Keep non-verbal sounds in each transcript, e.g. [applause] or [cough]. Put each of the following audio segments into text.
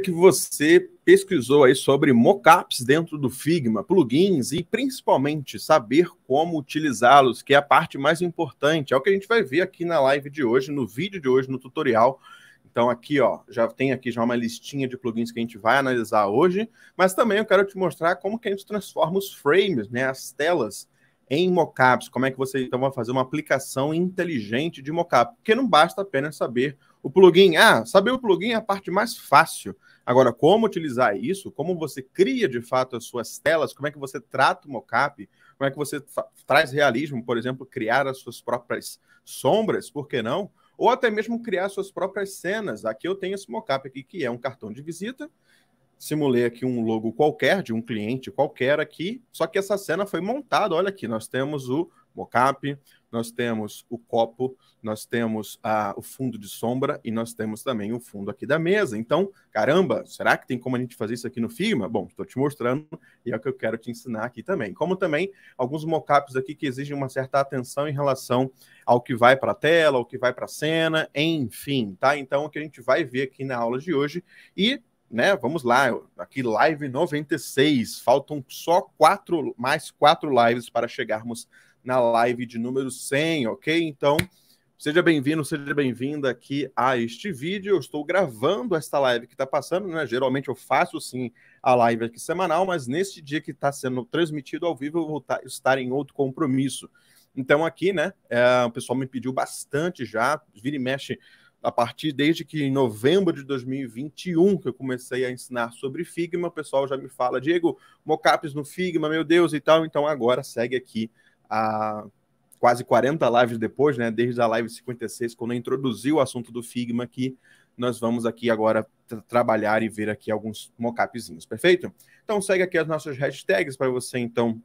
que você pesquisou aí sobre mockups dentro do Figma, plugins e principalmente saber como utilizá-los, que é a parte mais importante. É o que a gente vai ver aqui na live de hoje, no vídeo de hoje, no tutorial. Então aqui, ó, já tem aqui já uma listinha de plugins que a gente vai analisar hoje, mas também eu quero te mostrar como que a gente transforma os frames, né, as telas em mockups, como é que você então vai fazer uma aplicação inteligente de mockup, porque não basta apenas saber o plugin. Ah, saber o plugin é a parte mais fácil, Agora, como utilizar isso, como você cria de fato as suas telas, como é que você trata o mocap? como é que você traz realismo, por exemplo, criar as suas próprias sombras, por que não? Ou até mesmo criar suas próprias cenas. Aqui eu tenho esse mocap aqui, que é um cartão de visita. Simulei aqui um logo qualquer, de um cliente qualquer aqui, só que essa cena foi montada. Olha aqui, nós temos o mocap, nós temos o copo, nós temos o fundo de sombra e nós temos também o fundo aqui da mesa. Então, caramba, será que tem como a gente fazer isso aqui no Figma? Bom, estou te mostrando e é o que eu quero te ensinar aqui também. Como também alguns mocaps aqui que exigem uma certa atenção em relação ao que vai para a tela, ao que vai para a cena, enfim, tá? Então, é o que a gente vai ver aqui na aula de hoje e né? Vamos lá, aqui live 96. Faltam só quatro, mais quatro lives para chegarmos na live de número 100, ok? Então, seja bem-vindo, seja bem-vinda aqui a este vídeo. Eu estou gravando esta live que está passando, né? Geralmente eu faço sim a live aqui semanal, mas neste dia que está sendo transmitido ao vivo, eu vou tá, estar em outro compromisso. Então, aqui, né, é, o pessoal me pediu bastante já, vira e mexe a partir desde que em novembro de 2021 que eu comecei a ensinar sobre Figma, o pessoal já me fala, Diego, mockups no Figma, meu Deus e tal, então agora segue aqui a quase 40 lives depois, né, desde a live 56, quando eu introduzi o assunto do Figma que nós vamos aqui agora trabalhar e ver aqui alguns mockupzinhos, perfeito? Então segue aqui as nossas hashtags para você então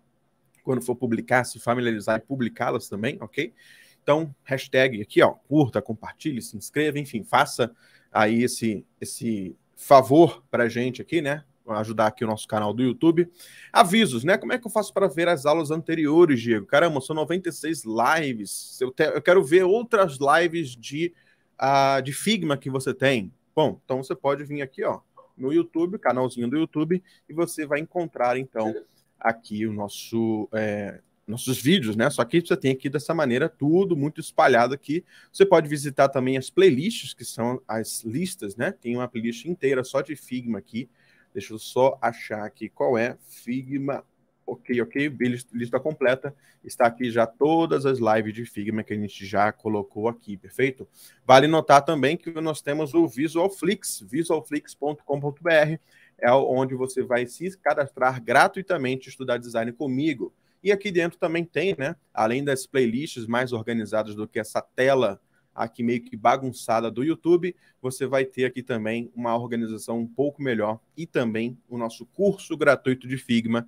quando for publicar, se familiarizar e publicá-las também, ok? Então, hashtag aqui, ó, curta, compartilhe, se inscreva, enfim, faça aí esse, esse favor para a gente aqui, né? ajudar aqui o nosso canal do YouTube. Avisos, né? Como é que eu faço para ver as aulas anteriores, Diego? Caramba, são 96 lives. Eu, te, eu quero ver outras lives de, uh, de Figma que você tem. Bom, então você pode vir aqui, ó, no YouTube, canalzinho do YouTube, e você vai encontrar, então, aqui o nosso. É, nossos vídeos, né? Só que você tem aqui dessa maneira tudo muito espalhado aqui. Você pode visitar também as playlists, que são as listas, né? Tem uma playlist inteira só de Figma aqui. Deixa eu só achar aqui qual é. Figma. Ok, ok. Lista completa. Está aqui já todas as lives de Figma que a gente já colocou aqui, perfeito? Vale notar também que nós temos o VisualFlix, visualflix.com.br, é onde você vai se cadastrar gratuitamente estudar design comigo. E aqui dentro também tem, né? Além das playlists mais organizadas do que essa tela aqui meio que bagunçada do YouTube, você vai ter aqui também uma organização um pouco melhor e também o nosso curso gratuito de Figma.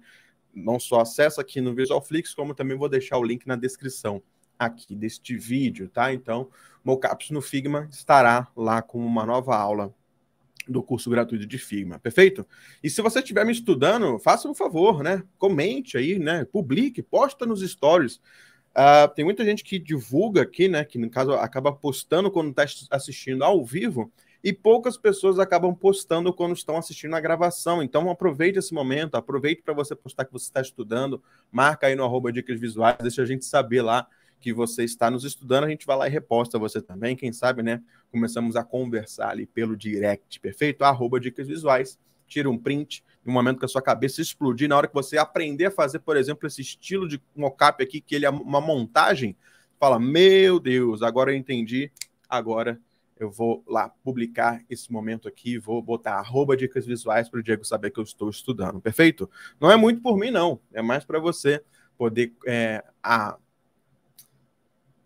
Não só acessa aqui no VisualFlix, como também vou deixar o link na descrição aqui deste vídeo, tá? Então, Mocaps no Figma estará lá com uma nova aula do curso gratuito de Figma, perfeito? E se você estiver me estudando, faça um favor, né? Comente aí, né? Publique, posta nos stories Uh, tem muita gente que divulga aqui, né? Que no caso acaba postando quando está assistindo ao vivo, e poucas pessoas acabam postando quando estão assistindo a gravação. Então aproveite esse momento, aproveite para você postar que você está estudando, marca aí no arroba dicas visuais, deixa a gente saber lá que você está nos estudando, a gente vai lá e reposta você também, quem sabe, né? Começamos a conversar ali pelo direct, perfeito? Arroba dicas visuais tira um print no momento que a sua cabeça explodir, na hora que você aprender a fazer, por exemplo, esse estilo de mocap aqui, que ele é uma montagem, fala: Meu Deus, agora eu entendi, agora eu vou lá publicar esse momento aqui, vou botar arroba dicas visuais para o Diego saber que eu estou estudando, perfeito? Não é muito por mim, não, é mais para você poder é, a,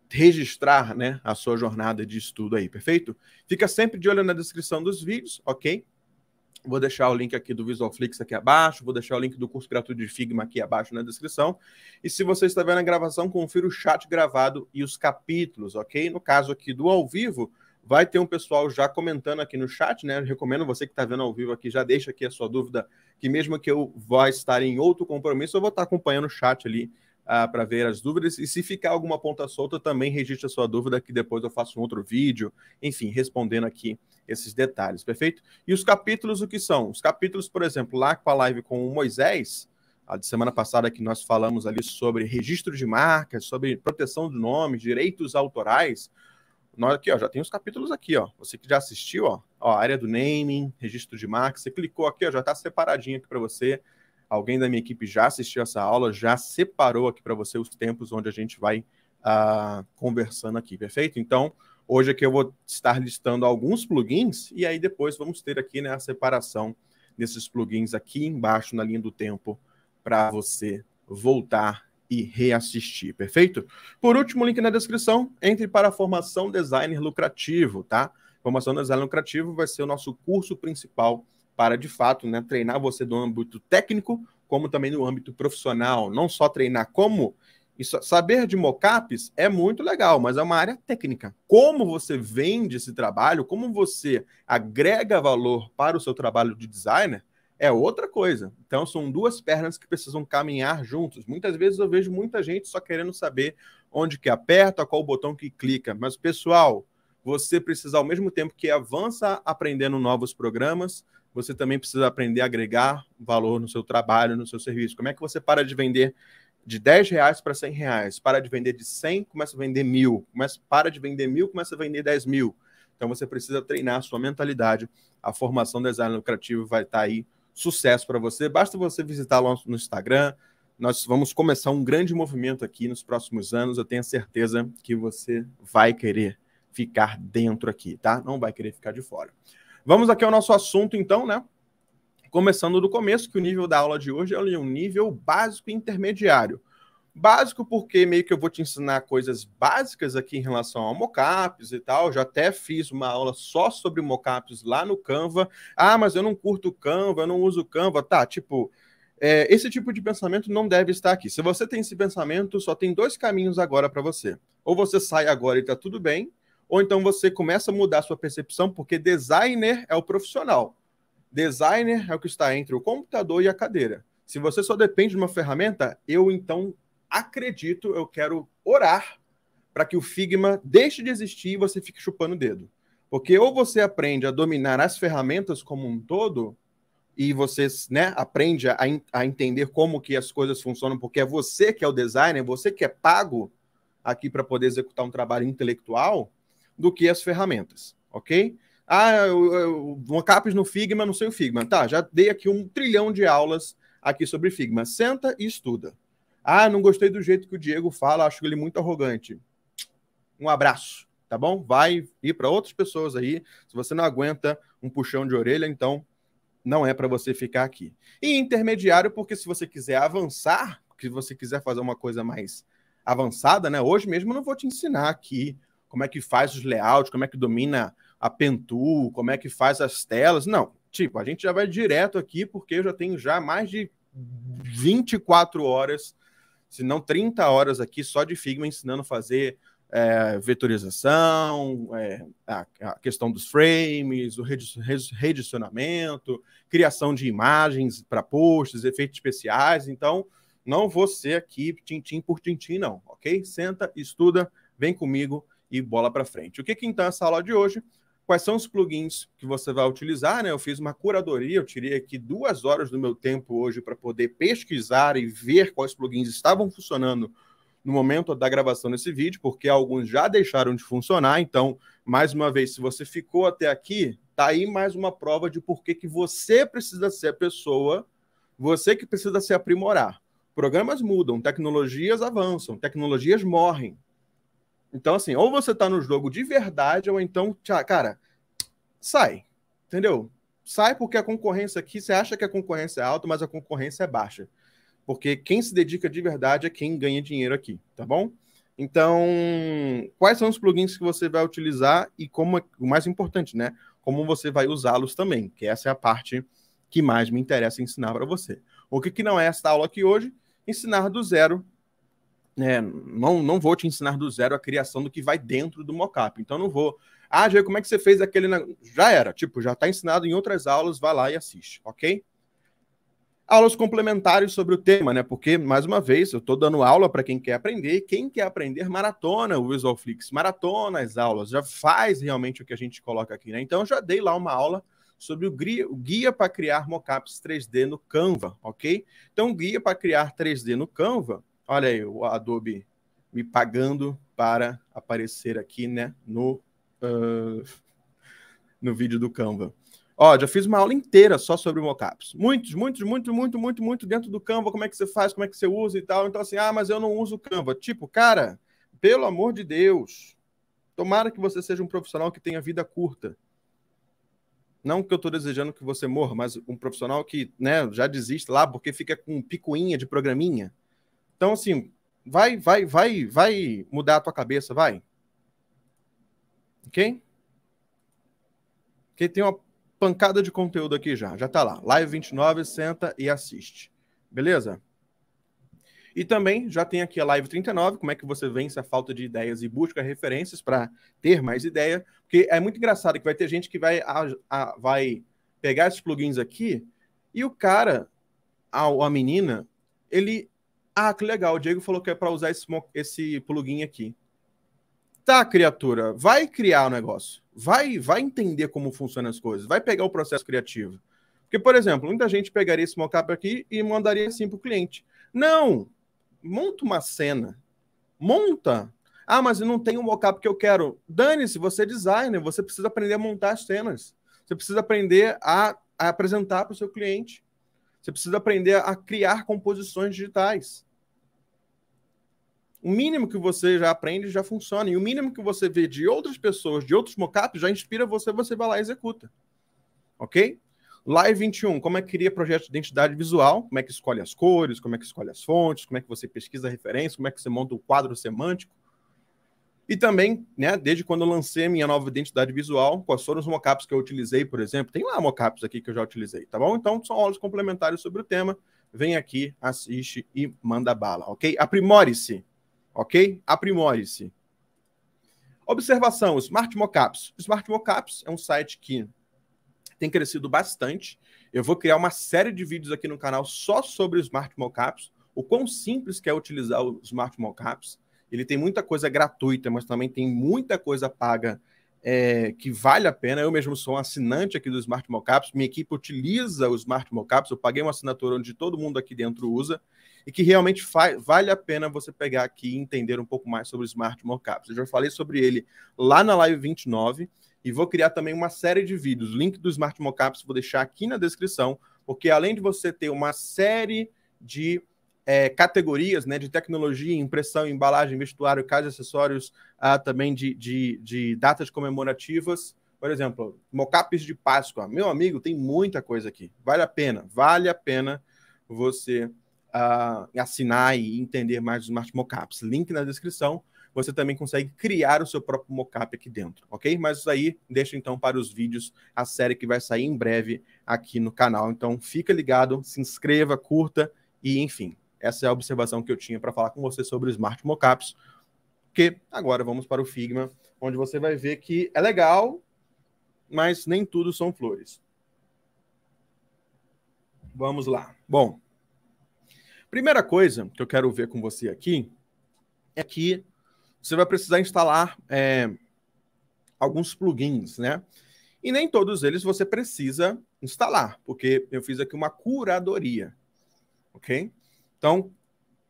registrar né, a sua jornada de estudo aí, perfeito? Fica sempre de olho na descrição dos vídeos, ok? Vou deixar o link aqui do VisualFlix aqui abaixo, vou deixar o link do curso gratuito de Figma aqui abaixo na descrição. E se você está vendo a gravação, confira o chat gravado e os capítulos, ok? No caso aqui do ao vivo, vai ter um pessoal já comentando aqui no chat, né? Eu recomendo você que está vendo ao vivo aqui, já deixa aqui a sua dúvida, que mesmo que eu vá estar em outro compromisso, eu vou estar acompanhando o chat ali ah, para ver as dúvidas. E se ficar alguma ponta solta, também registre a sua dúvida, que depois eu faço um outro vídeo, enfim, respondendo aqui esses detalhes, perfeito? E os capítulos, o que são? Os capítulos, por exemplo, lá com a live com o Moisés, a de semana passada que nós falamos ali sobre registro de marcas, sobre proteção de nome direitos autorais. Nós aqui, ó, já tem os capítulos aqui, ó. Você que já assistiu, ó, ó área do naming, registro de marca, você clicou aqui, ó, já está separadinho aqui para você Alguém da minha equipe já assistiu essa aula, já separou aqui para você os tempos onde a gente vai uh, conversando aqui, perfeito? Então, hoje aqui eu vou estar listando alguns plugins e aí depois vamos ter aqui né, a separação desses plugins aqui embaixo na linha do tempo para você voltar e reassistir, perfeito? Por último, link na descrição, entre para a formação designer lucrativo, tá? Formação designer lucrativo vai ser o nosso curso principal para de fato né, treinar você do âmbito técnico, como também no âmbito profissional. Não só treinar como. Isso, saber de mockups é muito legal, mas é uma área técnica. Como você vende esse trabalho, como você agrega valor para o seu trabalho de designer, é outra coisa. Então são duas pernas que precisam caminhar juntos. Muitas vezes eu vejo muita gente só querendo saber onde que aperta, qual botão que clica. Mas pessoal, você precisa ao mesmo tempo que avança aprendendo novos programas, você também precisa aprender a agregar valor no seu trabalho, no seu serviço. Como é que você para de vender de 10 reais para 100 reais? Para de vender de 100, começa a vender mil. Começa, para de vender mil, começa a vender 10 mil. Então você precisa treinar a sua mentalidade. A formação design lucrativo vai estar tá aí. Sucesso para você. Basta você visitar lá no Instagram. Nós vamos começar um grande movimento aqui nos próximos anos. Eu tenho certeza que você vai querer ficar dentro aqui, tá? Não vai querer ficar de fora. Vamos aqui ao nosso assunto, então, né? Começando do começo, que o nível da aula de hoje é um nível básico e intermediário. Básico porque meio que eu vou te ensinar coisas básicas aqui em relação a mockups e tal. já até fiz uma aula só sobre mockups lá no Canva. Ah, mas eu não curto Canva, eu não uso Canva. Tá, tipo, é, esse tipo de pensamento não deve estar aqui. Se você tem esse pensamento, só tem dois caminhos agora para você. Ou você sai agora e tá tudo bem, ou então você começa a mudar a sua percepção, porque designer é o profissional. Designer é o que está entre o computador e a cadeira. Se você só depende de uma ferramenta, eu então acredito, eu quero orar para que o Figma deixe de existir e você fique chupando o dedo. Porque ou você aprende a dominar as ferramentas como um todo, e você né, aprende a, a entender como que as coisas funcionam, porque é você que é o designer, é você que é pago aqui para poder executar um trabalho intelectual, do que as ferramentas, ok? Ah, o uma capes no Figma, não sei o Figma. Tá, já dei aqui um trilhão de aulas aqui sobre Figma. Senta e estuda. Ah, não gostei do jeito que o Diego fala, acho ele muito arrogante. Um abraço, tá bom? Vai ir para outras pessoas aí. Se você não aguenta um puxão de orelha, então não é para você ficar aqui. E intermediário, porque se você quiser avançar, se você quiser fazer uma coisa mais avançada, né? Hoje mesmo eu não vou te ensinar aqui como é que faz os layouts, como é que domina a Pentu, como é que faz as telas. Não, tipo, a gente já vai direto aqui, porque eu já tenho já mais de 24 horas, se não 30 horas aqui só de Figma ensinando a fazer é, vetorização, é, a, a, questão dos frames, o redicionamento, criação de imagens para posts, efeitos especiais. Então, não vou ser aqui tintim por tintim, não, ok? Senta, estuda, vem comigo e bola para frente. O que, que então essa é aula de hoje? Quais são os plugins que você vai utilizar? Né? Eu fiz uma curadoria, eu tirei aqui duas horas do meu tempo hoje para poder pesquisar e ver quais plugins estavam funcionando no momento da gravação desse vídeo, porque alguns já deixaram de funcionar. Então, mais uma vez, se você ficou até aqui, tá aí mais uma prova de por que, que você precisa ser a pessoa, você que precisa se aprimorar. Programas mudam, tecnologias avançam, tecnologias morrem. Então, assim, ou você tá no jogo de verdade, ou então, cara, sai. Entendeu? Sai porque a concorrência aqui, você acha que a concorrência é alta, mas a concorrência é baixa. Porque quem se dedica de verdade é quem ganha dinheiro aqui, tá bom? Então, quais são os plugins que você vai utilizar e como, é, o mais importante, né? Como você vai usá-los também, que essa é a parte que mais me interessa ensinar para você. O que, que não é essa aula aqui hoje? Ensinar do zero né, não, não vou te ensinar do zero a criação do que vai dentro do mockup. Então, não vou. Ah, Jair, como é que você fez aquele. Já era, tipo, já está ensinado em outras aulas, vai lá e assiste, ok? Aulas complementares sobre o tema, né? Porque, mais uma vez, eu estou dando aula para quem quer aprender, quem quer aprender, maratona o Visual Flix, maratona as aulas, já faz realmente o que a gente coloca aqui, né? Então, eu já dei lá uma aula sobre o guia, guia para criar mockups 3D no Canva, ok? Então, o guia para criar 3D no Canva Olha aí o Adobe me pagando para aparecer aqui, né, no, uh, no vídeo do Canva. Ó, já fiz uma aula inteira só sobre mockups. Muitos, muitos, muito, muito, muito, muito dentro do Canva, como é que você faz, como é que você usa e tal. Então, assim, ah, mas eu não uso Canva. Tipo, cara, pelo amor de Deus, tomara que você seja um profissional que tenha vida curta. Não que eu estou desejando que você morra, mas um profissional que né, já desiste lá porque fica com picuinha de programinha. Então, assim, vai, vai, vai, vai mudar a tua cabeça, vai. Ok? Porque tem uma pancada de conteúdo aqui já, já tá lá. Live 29, senta e assiste. Beleza? E também já tem aqui a live 39, como é que você vence a falta de ideias e busca referências para ter mais ideia. Porque é muito engraçado que vai ter gente que vai, a, a, vai pegar esses plugins aqui e o cara, a, a menina, ele ah, que legal, o Diego falou que é para usar esse, esse plugin aqui. Tá, criatura, vai criar o um negócio. Vai, vai entender como funcionam as coisas. Vai pegar o processo criativo. Porque, por exemplo, muita gente pegaria esse mockup aqui e mandaria assim para o cliente. Não! Monta uma cena. Monta! Ah, mas eu não tenho o mockup que eu quero. Dane-se, você é designer, você precisa aprender a montar as cenas. Você precisa aprender a, a apresentar para o seu cliente. Você precisa aprender a criar composições digitais o mínimo que você já aprende já funciona. E o mínimo que você vê de outras pessoas, de outros mockups, já inspira você, você vai lá e executa. Ok? Live 21, como é que cria projeto de identidade visual? Como é que escolhe as cores? Como é que escolhe as fontes? Como é que você pesquisa a referência? Como é que você monta o quadro semântico? E também, né, desde quando eu lancei a minha nova identidade visual, quais foram os mockups que eu utilizei, por exemplo. Tem lá mockups aqui que eu já utilizei, tá bom? Então, são aulas complementares sobre o tema. Vem aqui, assiste e manda bala, ok? Aprimore-se! ok? Aprimore-se. Observação: Smart Mocaps. Smart Mocaps é um site que tem crescido bastante. Eu vou criar uma série de vídeos aqui no canal só sobre o Smart Mocaps, o quão simples que é utilizar o Smart Mocaps. Ele tem muita coisa gratuita, mas também tem muita coisa paga é, que vale a pena. Eu mesmo sou um assinante aqui do Smart Mocaps, minha equipe utiliza o Smart Mocaps, eu paguei uma assinatura onde todo mundo aqui dentro usa e que realmente vale a pena você pegar aqui e entender um pouco mais sobre o Smart Mockups. Eu já falei sobre ele lá na live 29 e vou criar também uma série de vídeos. O link do Smart Mockups vou deixar aqui na descrição, porque além de você ter uma série de é, categorias né, de tecnologia, impressão, embalagem, vestuário, casa acessórios, ah, também de, de, de datas comemorativas, por exemplo, mocapes de Páscoa. Meu amigo, tem muita coisa aqui. Vale a pena, vale a pena você uh, assinar e entender mais os smart mockups. Link na descrição. Você também consegue criar o seu próprio mockup aqui dentro, ok? Mas isso aí deixa então para os vídeos, a série que vai sair em breve aqui no canal. Então fica ligado, se inscreva, curta e enfim. Essa é a observação que eu tinha para falar com você sobre os smart mockups. Porque agora vamos para o Figma, onde você vai ver que é legal, mas nem tudo são flores. Vamos lá. Bom, Primeira coisa que eu quero ver com você aqui é que você vai precisar instalar é, alguns plugins, né? E nem todos eles você precisa instalar, porque eu fiz aqui uma curadoria, ok? Então,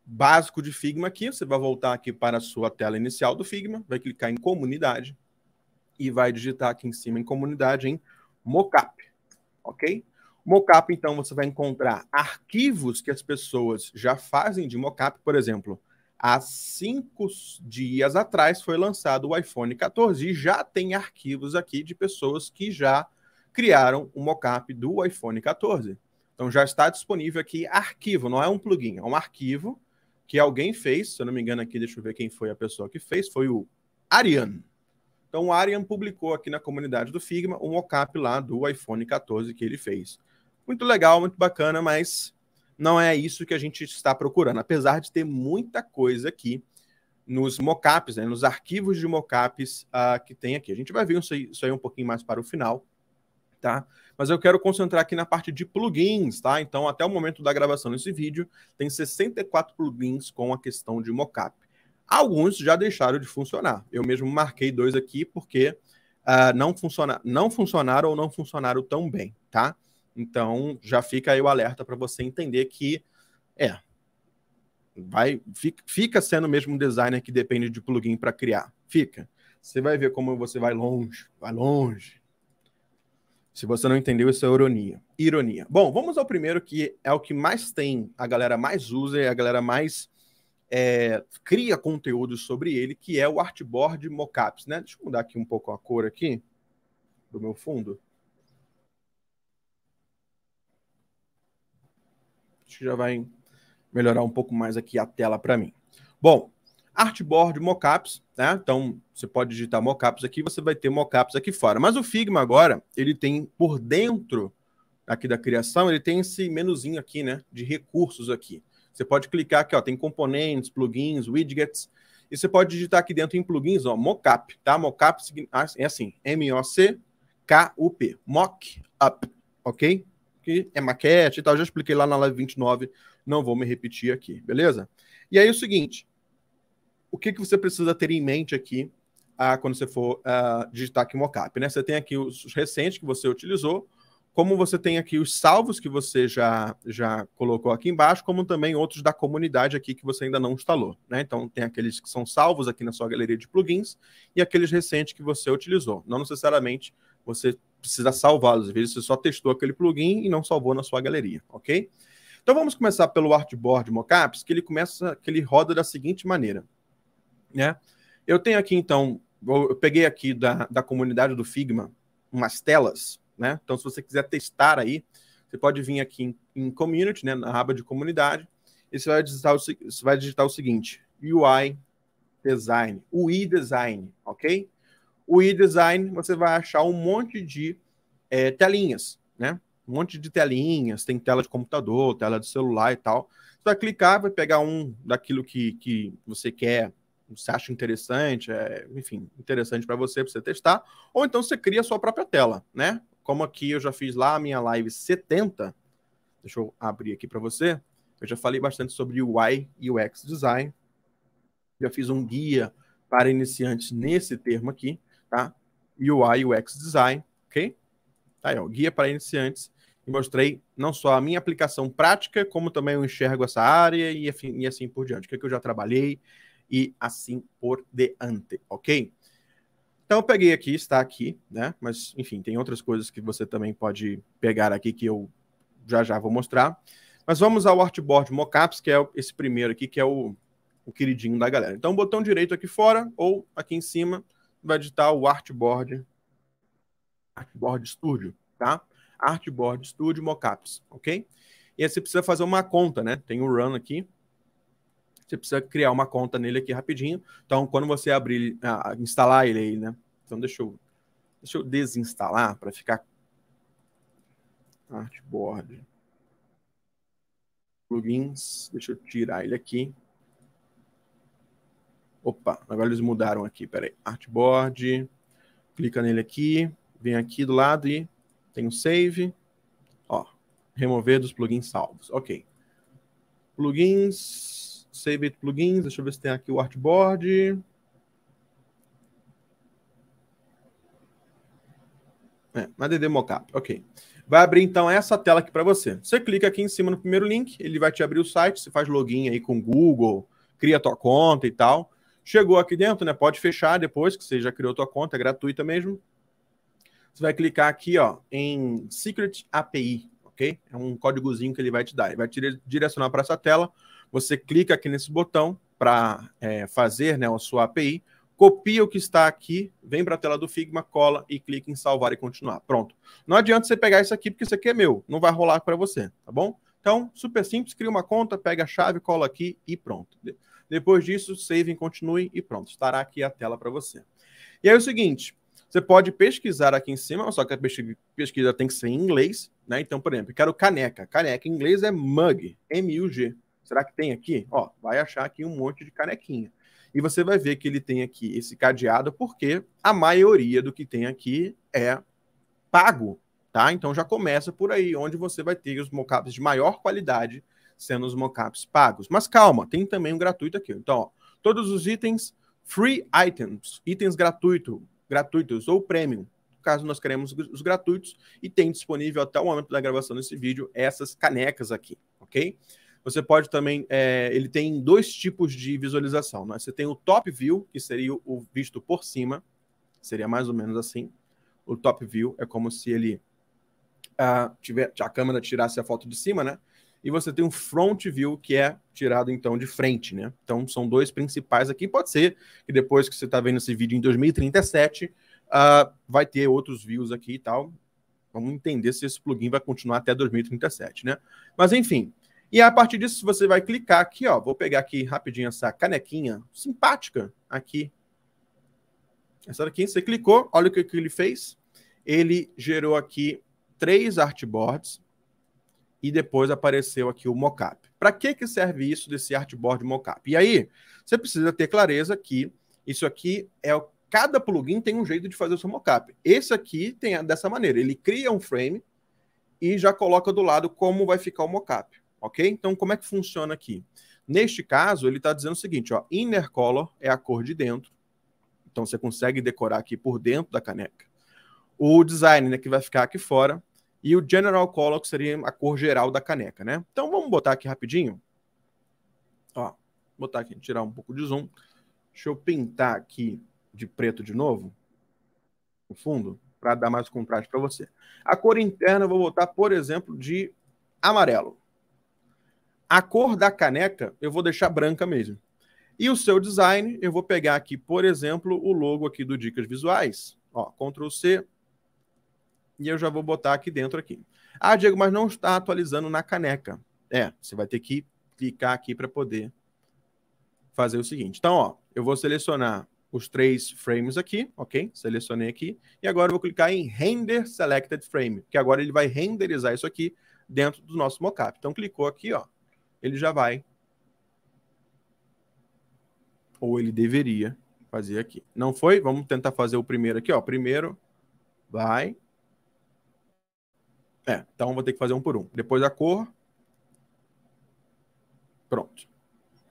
básico de Figma aqui, você vai voltar aqui para a sua tela inicial do Figma, vai clicar em comunidade e vai digitar aqui em cima em comunidade em mockup, ok? Mocap, então, você vai encontrar arquivos que as pessoas já fazem de mocap. por exemplo. Há cinco dias atrás foi lançado o iPhone 14 e já tem arquivos aqui de pessoas que já criaram o mocap do iPhone 14. Então já está disponível aqui arquivo, não é um plugin, é um arquivo que alguém fez, se eu não me engano aqui, deixa eu ver quem foi a pessoa que fez, foi o Arian. Então o Arian publicou aqui na comunidade do Figma um mocap lá do iPhone 14 que ele fez. Muito legal, muito bacana, mas não é isso que a gente está procurando. Apesar de ter muita coisa aqui nos mockups, né, nos arquivos de mockups uh, ah, que tem aqui. A gente vai ver isso aí, isso aí um pouquinho mais para o final, tá? Mas eu quero concentrar aqui na parte de plugins, tá? Então, até o momento da gravação desse vídeo, tem 64 plugins com a questão de mockup. Alguns já deixaram de funcionar. Eu mesmo marquei dois aqui porque uh, não, funciona, não funcionaram ou não funcionaram tão bem, tá? Então, já fica aí o alerta para você entender que é vai fica sendo mesmo designer que depende de plugin para criar. Fica. Você vai ver como você vai longe, vai longe. Se você não entendeu, isso é ironia. Ironia. Bom, vamos ao primeiro que é o que mais tem, a galera mais usa e a galera mais é, cria conteúdo sobre ele, que é o artboard mockups, né? Deixa eu mudar aqui um pouco a cor aqui do meu fundo. Acho que já vai melhorar um pouco mais aqui a tela para mim. Bom, artboard mockups, né? Então, você pode digitar mockups aqui, você vai ter mockups aqui fora. Mas o Figma agora, ele tem por dentro aqui da criação, ele tem esse menuzinho aqui, né, de recursos aqui. Você pode clicar aqui, ó, tem componentes, plugins, widgets, e você pode digitar aqui dentro em plugins, ó, mockup, tá? Mockup ah, é assim, M O C K U P, mocap OK? que é maquete e tal. Já expliquei lá na live 29, não vou me repetir aqui, beleza? E aí é o seguinte: o que, que você precisa ter em mente aqui ah, quando você for ah, digitar aqui mockup, né? Você tem aqui os recentes que você utilizou, como você tem aqui os salvos que você já, já colocou aqui embaixo, como também outros da comunidade aqui que você ainda não instalou. Né? Então, tem aqueles que são salvos aqui na sua galeria de plugins e aqueles recentes que você utilizou. Não necessariamente você precisa salvá-los. Às vezes você só testou aquele plugin e não salvou na sua galeria, ok? Então vamos começar pelo artboard mockups, que ele começa, que ele roda da seguinte maneira, né? Eu tenho aqui então, eu peguei aqui da, da comunidade do Figma umas telas, né? Então se você quiser testar aí, você pode vir aqui em, em community, né, na aba de comunidade, e você vai digitar o, você vai digitar o seguinte: UI design, UI design, ok? o e-design você vai achar um monte de é, telinhas, né? Um monte de telinhas, tem tela de computador, tela de celular e tal. Você vai clicar, vai pegar um daquilo que, que você quer, você acha interessante, é, enfim, interessante para você, para você testar, ou então você cria a sua própria tela, né? Como aqui eu já fiz lá a minha live 70, deixa eu abrir aqui para você. Eu já falei bastante sobre UI e UX design. Já fiz um guia para iniciantes nesse termo aqui tá? UI UX Design, ok? Tá aí, ó, guia para iniciantes. E mostrei não só a minha aplicação prática, como também eu enxergo essa área e, afim, e assim por diante. O que, é que eu já trabalhei e assim por diante, ok? Então eu peguei aqui, está aqui, né? Mas, enfim, tem outras coisas que você também pode pegar aqui que eu já já vou mostrar. Mas vamos ao artboard mockups, que é esse primeiro aqui, que é o, o queridinho da galera. Então, botão direito aqui fora ou aqui em cima, vai digitar o Artboard, Artboard Studio, tá? Artboard Studio Mockups, ok? E aí você precisa fazer uma conta, né? Tem o Run aqui. Você precisa criar uma conta nele aqui rapidinho. Então, quando você abrir, ah, instalar ele aí, né? Então, deixa eu, deixa eu desinstalar para ficar Artboard. Plugins, deixa eu tirar ele aqui. Opa, agora eles mudaram aqui, peraí. Artboard, clica nele aqui, vem aqui do lado e tem um save. Ó, remover dos plugins salvos. Ok. Plugins, save plugins, deixa eu ver se tem aqui o artboard. É, na DD Mockup, ok. Vai abrir então essa tela aqui para você. Você clica aqui em cima no primeiro link, ele vai te abrir o site, você faz login aí com Google, cria tua conta e tal. Chegou aqui dentro, né? Pode fechar depois que você já criou tua conta, é gratuita mesmo. Você vai clicar aqui, ó, em Secret API, ok? É um códigozinho que ele vai te dar. Ele vai te direcionar para essa tela. Você clica aqui nesse botão para é, fazer, né, a sua API. Copia o que está aqui, vem para a tela do Figma, cola e clica em salvar e continuar. Pronto. Não adianta você pegar isso aqui porque isso aqui é meu, não vai rolar para você, tá bom? Então, super simples, cria uma conta, pega a chave, cola aqui e pronto. Depois disso, save, continue e pronto, estará aqui a tela para você. E aí é o seguinte, você pode pesquisar aqui em cima, só que a pesquisa tem que ser em inglês, né? Então, por exemplo, eu quero caneca. Caneca em inglês é mug, M-U-G. Será que tem aqui? Ó, vai achar aqui um monte de canequinha. E você vai ver que ele tem aqui esse cadeado, porque a maioria do que tem aqui é pago, tá? Então já começa por aí, onde você vai ter os mockups de maior qualidade sendo os mockups pagos. Mas calma, tem também um gratuito aqui. Então, ó, todos os itens, free items, itens gratuito, gratuitos ou premium. caso, nós queremos os gratuitos e tem disponível até o momento da gravação desse vídeo essas canecas aqui, ok? Você pode também, é, ele tem dois tipos de visualização. Né? Você tem o top view, que seria o visto por cima, seria mais ou menos assim. O top view é como se ele uh, tiver, a câmera tirasse a foto de cima, né? e você tem um front view que é tirado então de frente, né? Então são dois principais aqui. Pode ser que depois que você está vendo esse vídeo em 2037, uh, ah, vai ter outros views aqui e tal. Vamos entender se esse plugin vai continuar até 2037, né? Mas enfim. E a partir disso você vai clicar aqui, ó. Vou pegar aqui rapidinho essa canequinha simpática aqui. Essa daqui você clicou, olha o que, que ele fez. Ele gerou aqui três artboards e depois apareceu aqui o mockup. Para que, que serve isso desse artboard mockup? E aí, você precisa ter clareza que isso aqui é o, cada plugin tem um jeito de fazer o seu mockup. Esse aqui tem dessa maneira, ele cria um frame e já coloca do lado como vai ficar o mockup, ok? Então, como é que funciona aqui? Neste caso, ele está dizendo o seguinte, ó, inner color é a cor de dentro, então você consegue decorar aqui por dentro da caneca. O design né, que vai ficar aqui fora e o General Color, que seria a cor geral da caneca, né? Então vamos botar aqui rapidinho. Ó, botar aqui, tirar um pouco de zoom. Deixa eu pintar aqui de preto de novo, o fundo, para dar mais contraste para você. A cor interna eu vou botar, por exemplo, de amarelo. A cor da caneca eu vou deixar branca mesmo. E o seu design, eu vou pegar aqui, por exemplo, o logo aqui do Dicas Visuais. Ó, Ctrl C, e eu já vou botar aqui dentro aqui. Ah, Diego, mas não está atualizando na caneca. É, você vai ter que clicar aqui para poder fazer o seguinte. Então, ó, eu vou selecionar os três frames aqui, ok? Selecionei aqui. E agora eu vou clicar em Render Selected Frame, que agora ele vai renderizar isso aqui dentro do nosso mockup. Então, clicou aqui, ó, ele já vai. Ou ele deveria fazer aqui. Não foi? Vamos tentar fazer o primeiro aqui, ó. Primeiro, vai. É, então vou ter que fazer um por um. Depois a cor. Pronto.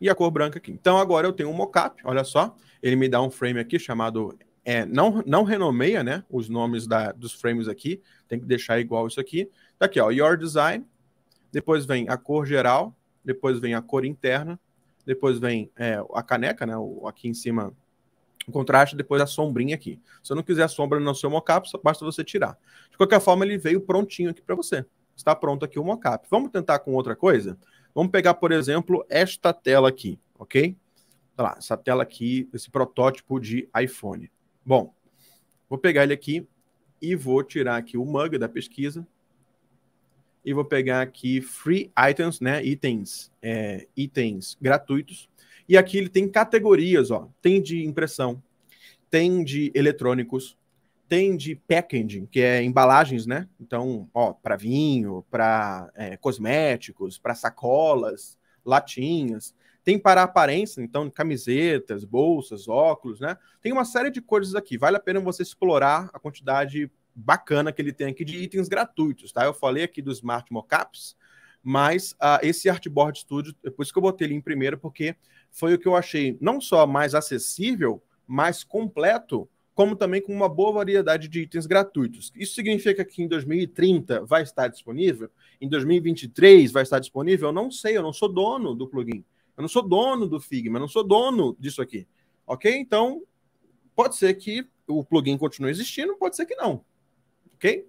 E a cor branca aqui. Então agora eu tenho um mockup, olha só. Ele me dá um frame aqui chamado. É, não, não renomeia né, os nomes da, dos frames aqui. Tem que deixar igual isso aqui. Tá aqui, ó. Your design. Depois vem a cor geral. Depois vem a cor interna. Depois vem é, a caneca, né? Aqui em cima o contraste depois a sombrinha aqui. Se eu não quiser a sombra no seu mockup, só basta você tirar. De qualquer forma, ele veio prontinho aqui para você. Está pronto aqui o mockup. Vamos tentar com outra coisa? Vamos pegar, por exemplo, esta tela aqui, ok? Olha lá, essa tela aqui, esse protótipo de iPhone. Bom, vou pegar ele aqui e vou tirar aqui o mug da pesquisa e vou pegar aqui free items, né? Itens, é, itens gratuitos. E aqui ele tem categorias, ó. Tem de impressão, tem de eletrônicos, tem de packaging, que é embalagens, né? Então, ó, para vinho, para é, cosméticos, para sacolas, latinhas. Tem para aparência, então, camisetas, bolsas, óculos, né? Tem uma série de coisas aqui. Vale a pena você explorar a quantidade bacana que ele tem aqui de itens gratuitos, tá? Eu falei aqui dos smart mockups, mas uh, esse Artboard Studio, é por isso que eu botei ele em primeiro, porque foi o que eu achei não só mais acessível, mais completo, como também com uma boa variedade de itens gratuitos. Isso significa que em 2030 vai estar disponível? Em 2023 vai estar disponível? Eu não sei, eu não sou dono do plugin. Eu não sou dono do Figma, eu não sou dono disso aqui. Ok? Então, pode ser que o plugin continue existindo, pode ser que não. Ok?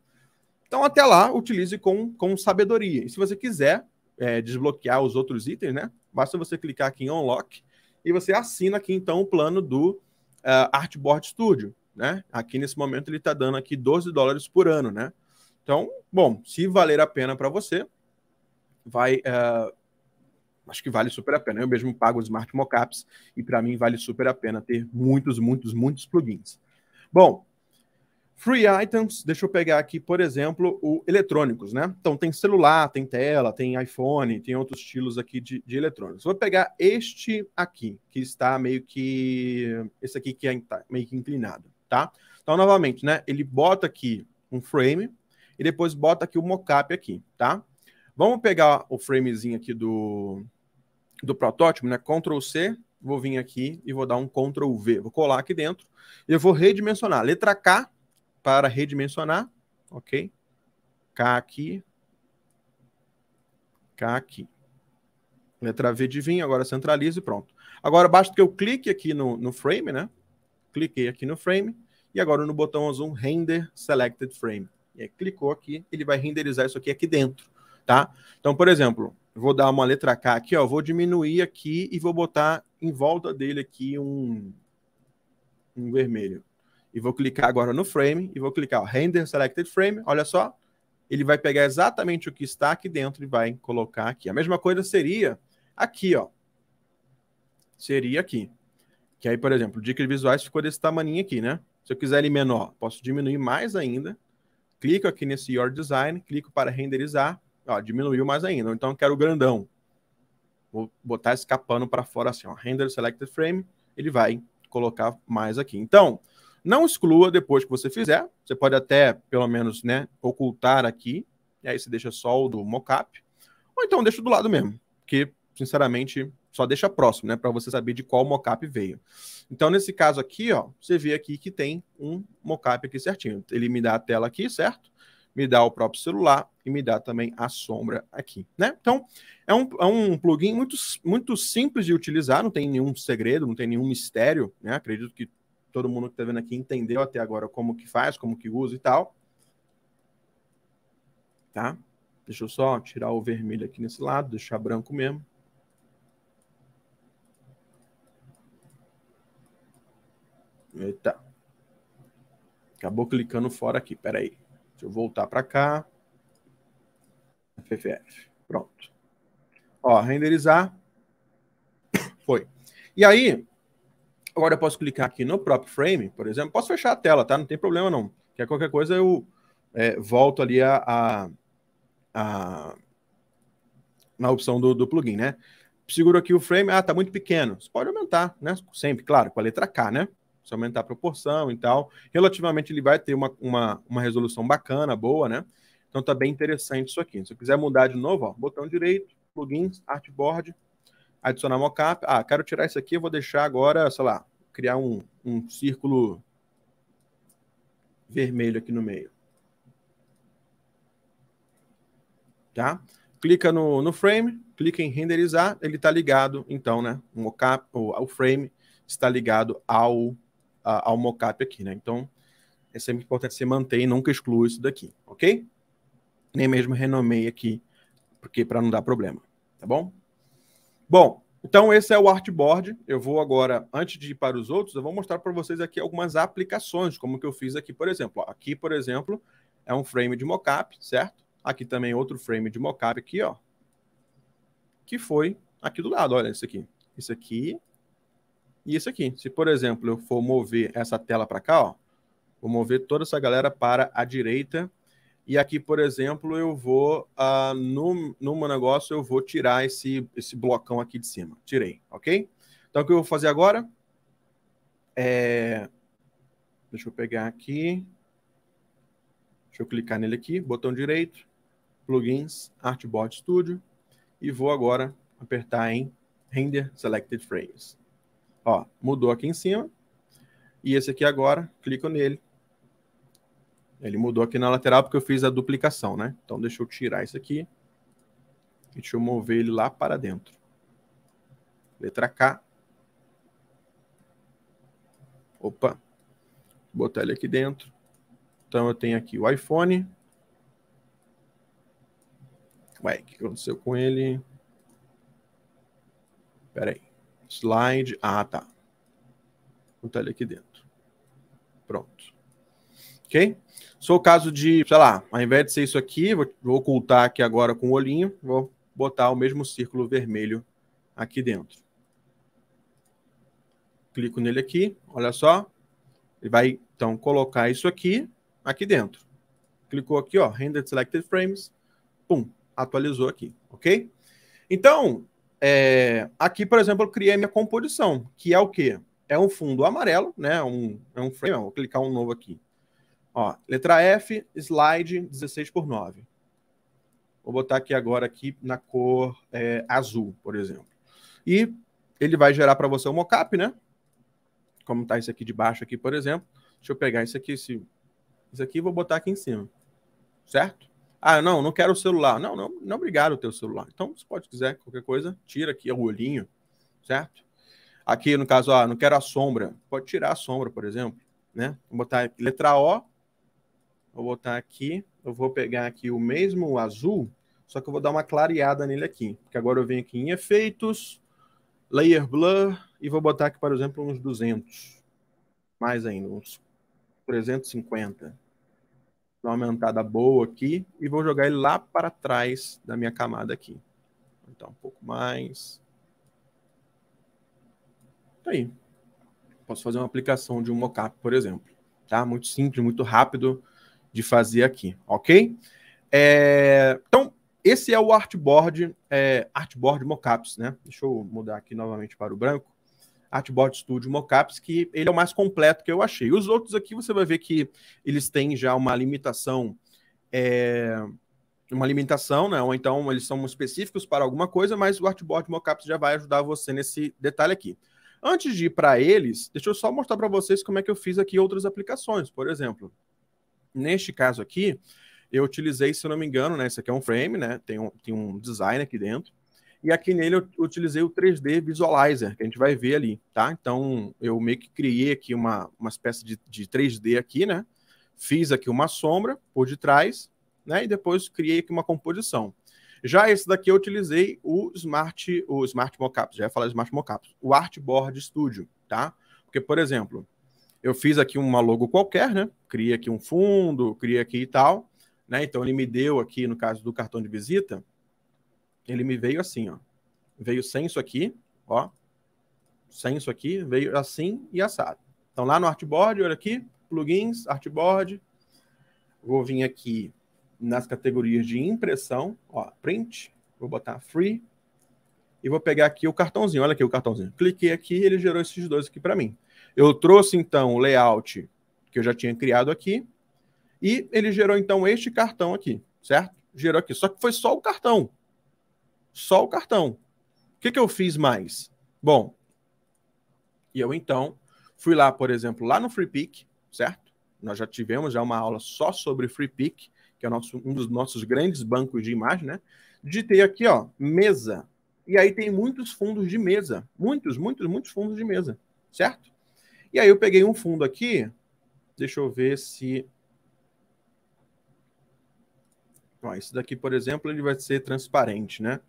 Então, até lá, utilize com, com sabedoria. E se você quiser é, desbloquear os outros itens, né? Basta você clicar aqui em Unlock e você assina aqui, então, o plano do uh, Artboard Studio, né? Aqui, nesse momento, ele está dando aqui 12 dólares por ano, né? Então, bom, se valer a pena para você, vai... Uh, acho que vale super a pena. Eu mesmo pago os Smart Mockups e para mim vale super a pena ter muitos, muitos, muitos plugins. Bom, Free items, deixa eu pegar aqui, por exemplo, o eletrônicos, né? Então tem celular, tem tela, tem iPhone, tem outros estilos aqui de, de eletrônicos. Vou pegar este aqui, que está meio que. Esse aqui que é meio que inclinado, tá? Então, novamente, né? Ele bota aqui um frame e depois bota aqui o mockup aqui, tá? Vamos pegar o framezinho aqui do, do protótipo, né? Ctrl C, vou vir aqui e vou dar um Ctrl V. Vou colar aqui dentro e eu vou redimensionar. Letra K para redimensionar, ok? K aqui, K aqui. Letra V de vinho, agora centralize e pronto. Agora basta que eu clique aqui no, no frame, né? Cliquei aqui no frame e agora no botão azul Render Selected Frame. E aí, clicou aqui, ele vai renderizar isso aqui aqui dentro, tá? Então, por exemplo, vou dar uma letra K aqui, ó, vou diminuir aqui e vou botar em volta dele aqui um, um vermelho. E vou clicar agora no frame e vou clicar ó, Render Selected Frame. Olha só, ele vai pegar exatamente o que está aqui dentro e vai colocar aqui. A mesma coisa seria aqui, ó. Seria aqui. Que aí, por exemplo, dicas visuais ficou desse tamanho aqui, né? Se eu quiser ele menor, posso diminuir mais ainda. Clico aqui nesse Your Design, clico para renderizar. Ó, diminuiu mais ainda. então eu quero grandão. Vou botar escapando para fora assim, ó. Render Selected Frame. Ele vai colocar mais aqui. Então, não exclua depois que você fizer, você pode até, pelo menos, né, ocultar aqui, e aí você deixa só o do mockup, ou então deixa do lado mesmo, que, sinceramente, só deixa próximo, né, para você saber de qual mockup veio. Então, nesse caso aqui, ó, você vê aqui que tem um mockup aqui certinho. Ele me dá a tela aqui, certo? Me dá o próprio celular e me dá também a sombra aqui, né? Então, é um, é um plugin muito, muito simples de utilizar, não tem nenhum segredo, não tem nenhum mistério, né? Acredito que todo mundo que está vendo aqui entendeu até agora como que faz, como que usa e tal. Tá? Deixa eu só tirar o vermelho aqui nesse lado, deixar branco mesmo. Eita. Acabou clicando fora aqui, peraí. Deixa eu voltar para cá. FFF, pronto. Ó, renderizar. [coughs] Foi. E aí, Agora eu posso clicar aqui no próprio frame, por exemplo. Posso fechar a tela, tá? Não tem problema não. Quer qualquer coisa eu é, volto ali a, a, a, na opção do, do plugin, né? Seguro aqui o frame. Ah, tá muito pequeno. Você pode aumentar, né? Sempre, claro, com a letra K, né? Se aumentar a proporção e tal. Relativamente ele vai ter uma, uma, uma resolução bacana, boa, né? Então tá bem interessante isso aqui. Se eu quiser mudar de novo, ó, botão direito, plugins, artboard, adicionar mockup. Ah, quero tirar isso aqui, eu vou deixar agora, sei lá, criar um, um círculo vermelho aqui no meio. Tá? Clica no, no frame, clica em renderizar, ele está ligado, então, né? O mockup, o, o frame está ligado ao, a, ao mockup aqui, né? Então, é sempre importante você manter e nunca exclua isso daqui, ok? Nem mesmo renomei aqui, porque para não dar problema, tá bom? Bom, então esse é o artboard. Eu vou agora, antes de ir para os outros, eu vou mostrar para vocês aqui algumas aplicações, como que eu fiz aqui, por exemplo. Aqui, por exemplo, é um frame de mockup, certo? Aqui também outro frame de mockup aqui, ó. Que foi aqui do lado, olha esse aqui. Esse aqui e esse aqui. Se, por exemplo, eu for mover essa tela para cá, ó, vou mover toda essa galera para a direita e aqui, por exemplo, eu vou, uh, no, no meu negócio, eu vou tirar esse, esse blocão aqui de cima. Tirei, ok? Então, o que eu vou fazer agora? É... Deixa eu pegar aqui. Deixa eu clicar nele aqui, botão direito, plugins, Artboard Studio. E vou agora apertar em Render Selected Frames. Ó, mudou aqui em cima. E esse aqui agora, clico nele ele mudou aqui na lateral porque eu fiz a duplicação, né? Então deixa eu tirar isso aqui. E deixa eu mover ele lá para dentro. Letra K. Opa. Vou botar ele aqui dentro. Então eu tenho aqui o iPhone. Ué, o que aconteceu com ele? Pera aí. Slide. Ah, tá. Vou botar ele aqui dentro. Pronto ok? Sou o caso de, sei lá, ao invés de ser isso aqui, vou, vou ocultar aqui agora com o olhinho, vou botar o mesmo círculo vermelho aqui dentro. Clico nele aqui, olha só. Ele vai, então, colocar isso aqui, aqui dentro. Clicou aqui, ó, Rendered Selected Frames, pum, atualizou aqui, ok? Então, é, aqui, por exemplo, eu criei a minha composição, que é o quê? É um fundo amarelo, né? Um, é um frame, vou clicar um novo aqui Ó, letra F, slide 16 por 9. Vou botar aqui agora aqui na cor é, azul, por exemplo. E ele vai gerar para você um mockup, né? Como está isso aqui de baixo aqui, por exemplo. Deixa eu pegar isso aqui, esse, isso aqui e vou botar aqui em cima. Certo? Ah, não, não quero o celular. Não, não, não obrigado o teu celular. Então, se pode quiser qualquer coisa, tira aqui o olhinho, certo? Aqui, no caso, ah, não quero a sombra. Pode tirar a sombra, por exemplo, né? Vou botar letra O, Vou botar aqui, eu vou pegar aqui o mesmo azul, só que eu vou dar uma clareada nele aqui. Porque agora eu venho aqui em efeitos, layer blur, e vou botar aqui, por exemplo, uns 200. Mais ainda, uns 350. Dá uma aumentada boa aqui e vou jogar ele lá para trás da minha camada aqui. Então, um pouco mais. Tá aí. Posso fazer uma aplicação de um mockup, por exemplo. Tá? Muito simples, muito rápido de fazer aqui, ok? É, então, esse é o artboard, é, artboard mocaps, né? Deixa eu mudar aqui novamente para o branco. Artboard Studio mocaps, que ele é o mais completo que eu achei. Os outros aqui você vai ver que eles têm já uma limitação, é, uma limitação, né? Ou então eles são específicos para alguma coisa, mas o Artboard mocaps já vai ajudar você nesse detalhe aqui. Antes de ir para eles, deixa eu só mostrar para vocês como é que eu fiz aqui outras aplicações. Por exemplo, Neste caso aqui, eu utilizei, se não me engano, né? Isso aqui é um frame, né? Tem um, tem um design aqui dentro. E aqui nele eu utilizei o 3D Visualizer, que a gente vai ver ali, tá? Então, eu meio que criei aqui uma, uma espécie de, de 3D aqui, né? Fiz aqui uma sombra por detrás, né? E depois criei aqui uma composição. Já esse daqui eu utilizei o Smart, o Smart Mockups, já ia falar Smart Mockups, o Artboard Studio, tá? Porque, por exemplo, eu fiz aqui uma logo qualquer, né? Criei aqui um fundo, criei aqui e tal, né? Então ele me deu aqui, no caso do cartão de visita, ele me veio assim, ó. Veio sem isso aqui, ó. Sem isso aqui, veio assim e assado. Então lá no artboard, olha aqui, plugins, artboard. Vou vir aqui nas categorias de impressão, ó, print, vou botar free e vou pegar aqui o cartãozinho. Olha aqui o cartãozinho. Cliquei aqui, ele gerou esses dois aqui para mim. Eu trouxe então o layout que eu já tinha criado aqui e ele gerou então este cartão aqui, certo? Gerou aqui, só que foi só o cartão. Só o cartão. O que, que eu fiz mais? Bom, e eu então fui lá, por exemplo, lá no Free Pick, certo? Nós já tivemos já uma aula só sobre Free Pick, que é nosso, um dos nossos grandes bancos de imagem, né? Digitei aqui, ó, mesa. E aí tem muitos fundos de mesa. Muitos, muitos, muitos fundos de mesa, certo? E aí eu peguei um fundo aqui, deixa eu ver se... Ó, esse daqui, por exemplo, ele vai ser transparente, né?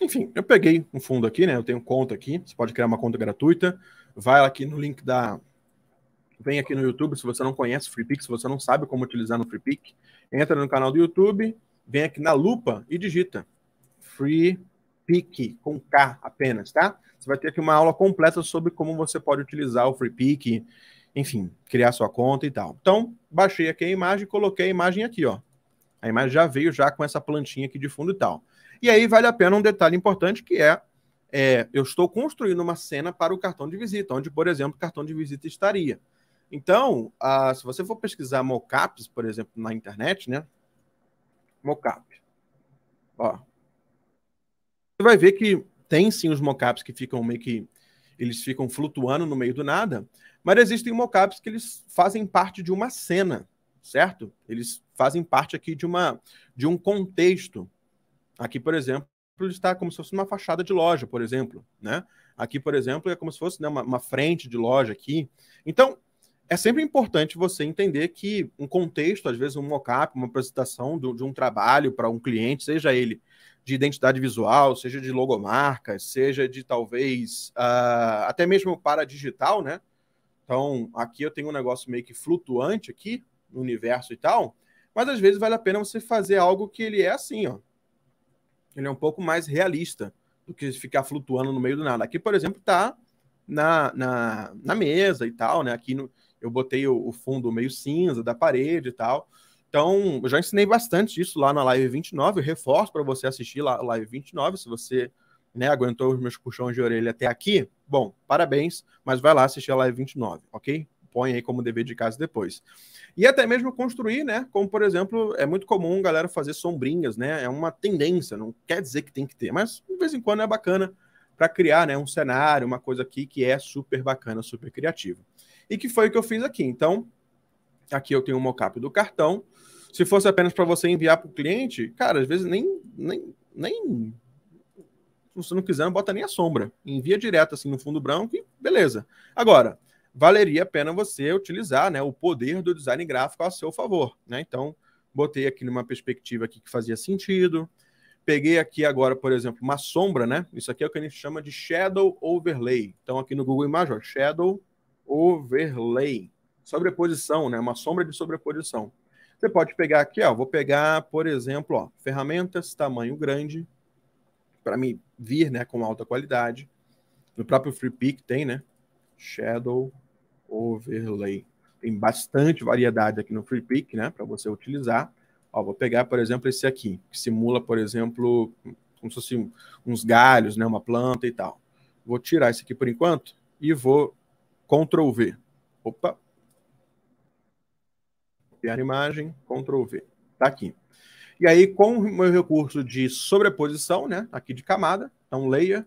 Enfim, eu peguei um fundo aqui, né? Eu tenho conta aqui, você pode criar uma conta gratuita. Vai aqui no link da, vem aqui no YouTube, se você não conhece o FreePick, se você não sabe como utilizar no FreePick, entra no canal do YouTube, vem aqui na lupa e digita Free Pick com K apenas, tá? Você vai ter aqui uma aula completa sobre como você pode utilizar o Free Pick, enfim, criar sua conta e tal. Então, baixei aqui a imagem, e coloquei a imagem aqui, ó. A imagem já veio já com essa plantinha aqui de fundo e tal. E aí vale a pena um detalhe importante que é, é eu estou construindo uma cena para o cartão de visita, onde, por exemplo, o cartão de visita estaria. Então, ah, se você for pesquisar mocaps, por exemplo, na internet, né? Mocap. Ó. Você vai ver que tem sim os mockups que ficam meio que eles ficam flutuando no meio do nada, mas existem mockups que eles fazem parte de uma cena, certo? Eles fazem parte aqui de uma de um contexto. Aqui, por exemplo, está como se fosse uma fachada de loja, por exemplo, né? Aqui, por exemplo, é como se fosse né, uma, uma frente de loja aqui. Então, é sempre importante você entender que um contexto, às vezes um mockup, uma apresentação de um trabalho para um cliente, seja ele de identidade visual, seja de logomarca, seja de talvez uh, até mesmo para digital, né? Então, aqui eu tenho um negócio meio que flutuante aqui no universo e tal, mas às vezes vale a pena você fazer algo que ele é assim, ó. Ele é um pouco mais realista do que ficar flutuando no meio do nada. Aqui, por exemplo, tá na, na, na mesa e tal, né? Aqui no, eu botei o, o fundo meio cinza da parede e tal. Então, eu já ensinei bastante isso lá na Live 29, eu reforço para você assistir lá a Live 29, se você né, aguentou os meus puxões de orelha até aqui, bom, parabéns, mas vai lá assistir a Live 29, ok? Põe aí como dever de casa depois. E até mesmo construir, né? Como, por exemplo, é muito comum galera fazer sombrinhas, né? É uma tendência, não quer dizer que tem que ter, mas de vez em quando é bacana para criar né, um cenário, uma coisa aqui que é super bacana, super criativa e que foi o que eu fiz aqui. Então, aqui eu tenho o um mockup do cartão. Se fosse apenas para você enviar para o cliente, cara, às vezes nem, nem, nem se não quiser, não bota nem a sombra. Envia direto assim no fundo branco e beleza. Agora, valeria a pena você utilizar né, o poder do design gráfico a seu favor. Né? Então, botei aqui numa perspectiva aqui que fazia sentido. Peguei aqui agora, por exemplo, uma sombra, né? Isso aqui é o que a gente chama de shadow overlay. Então, aqui no Google Imagem ó, shadow overlay. Sobreposição, né? Uma sombra de sobreposição. Você pode pegar aqui, ó. Vou pegar, por exemplo, ó, ferramentas tamanho grande, para mim vir né, com alta qualidade. No próprio FreePic tem, né? Shadow Overlay. Tem bastante variedade aqui no FreePic, né? Para você utilizar. Ó, vou pegar, por exemplo, esse aqui, que simula, por exemplo, como se fosse uns galhos, né? Uma planta e tal. Vou tirar esse aqui por enquanto e vou Ctrl V. Opa. Copiar imagem, Ctrl V. está aqui. E aí, com o meu recurso de sobreposição, né, tá aqui de camada, então layer,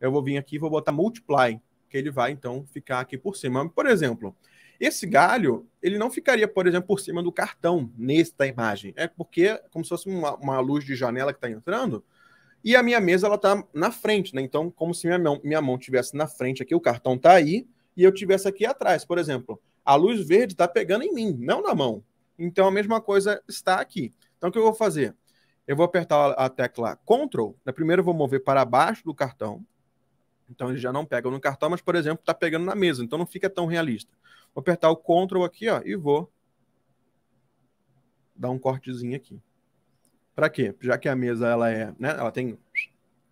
eu vou vir aqui e vou botar multiply, que ele vai, então, ficar aqui por cima. Por exemplo, esse galho, ele não ficaria, por exemplo, por cima do cartão, nesta imagem. É porque, como se fosse uma, uma luz de janela que está entrando, e a minha mesa, ela está na frente, né? Então, como se minha mão, minha mão tivesse na frente aqui, o cartão está aí, e eu tivesse aqui atrás, por exemplo, a luz verde está pegando em mim, não na mão. Então a mesma coisa está aqui. Então o que eu vou fazer? Eu vou apertar a tecla Ctrl. Na né? Primeiro eu vou mover para baixo do cartão. Então ele já não pega no cartão, mas por exemplo está pegando na mesa. Então não fica tão realista. Vou apertar o Ctrl aqui, ó, e vou dar um cortezinho aqui. Para quê? Já que a mesa ela é, né, ela tem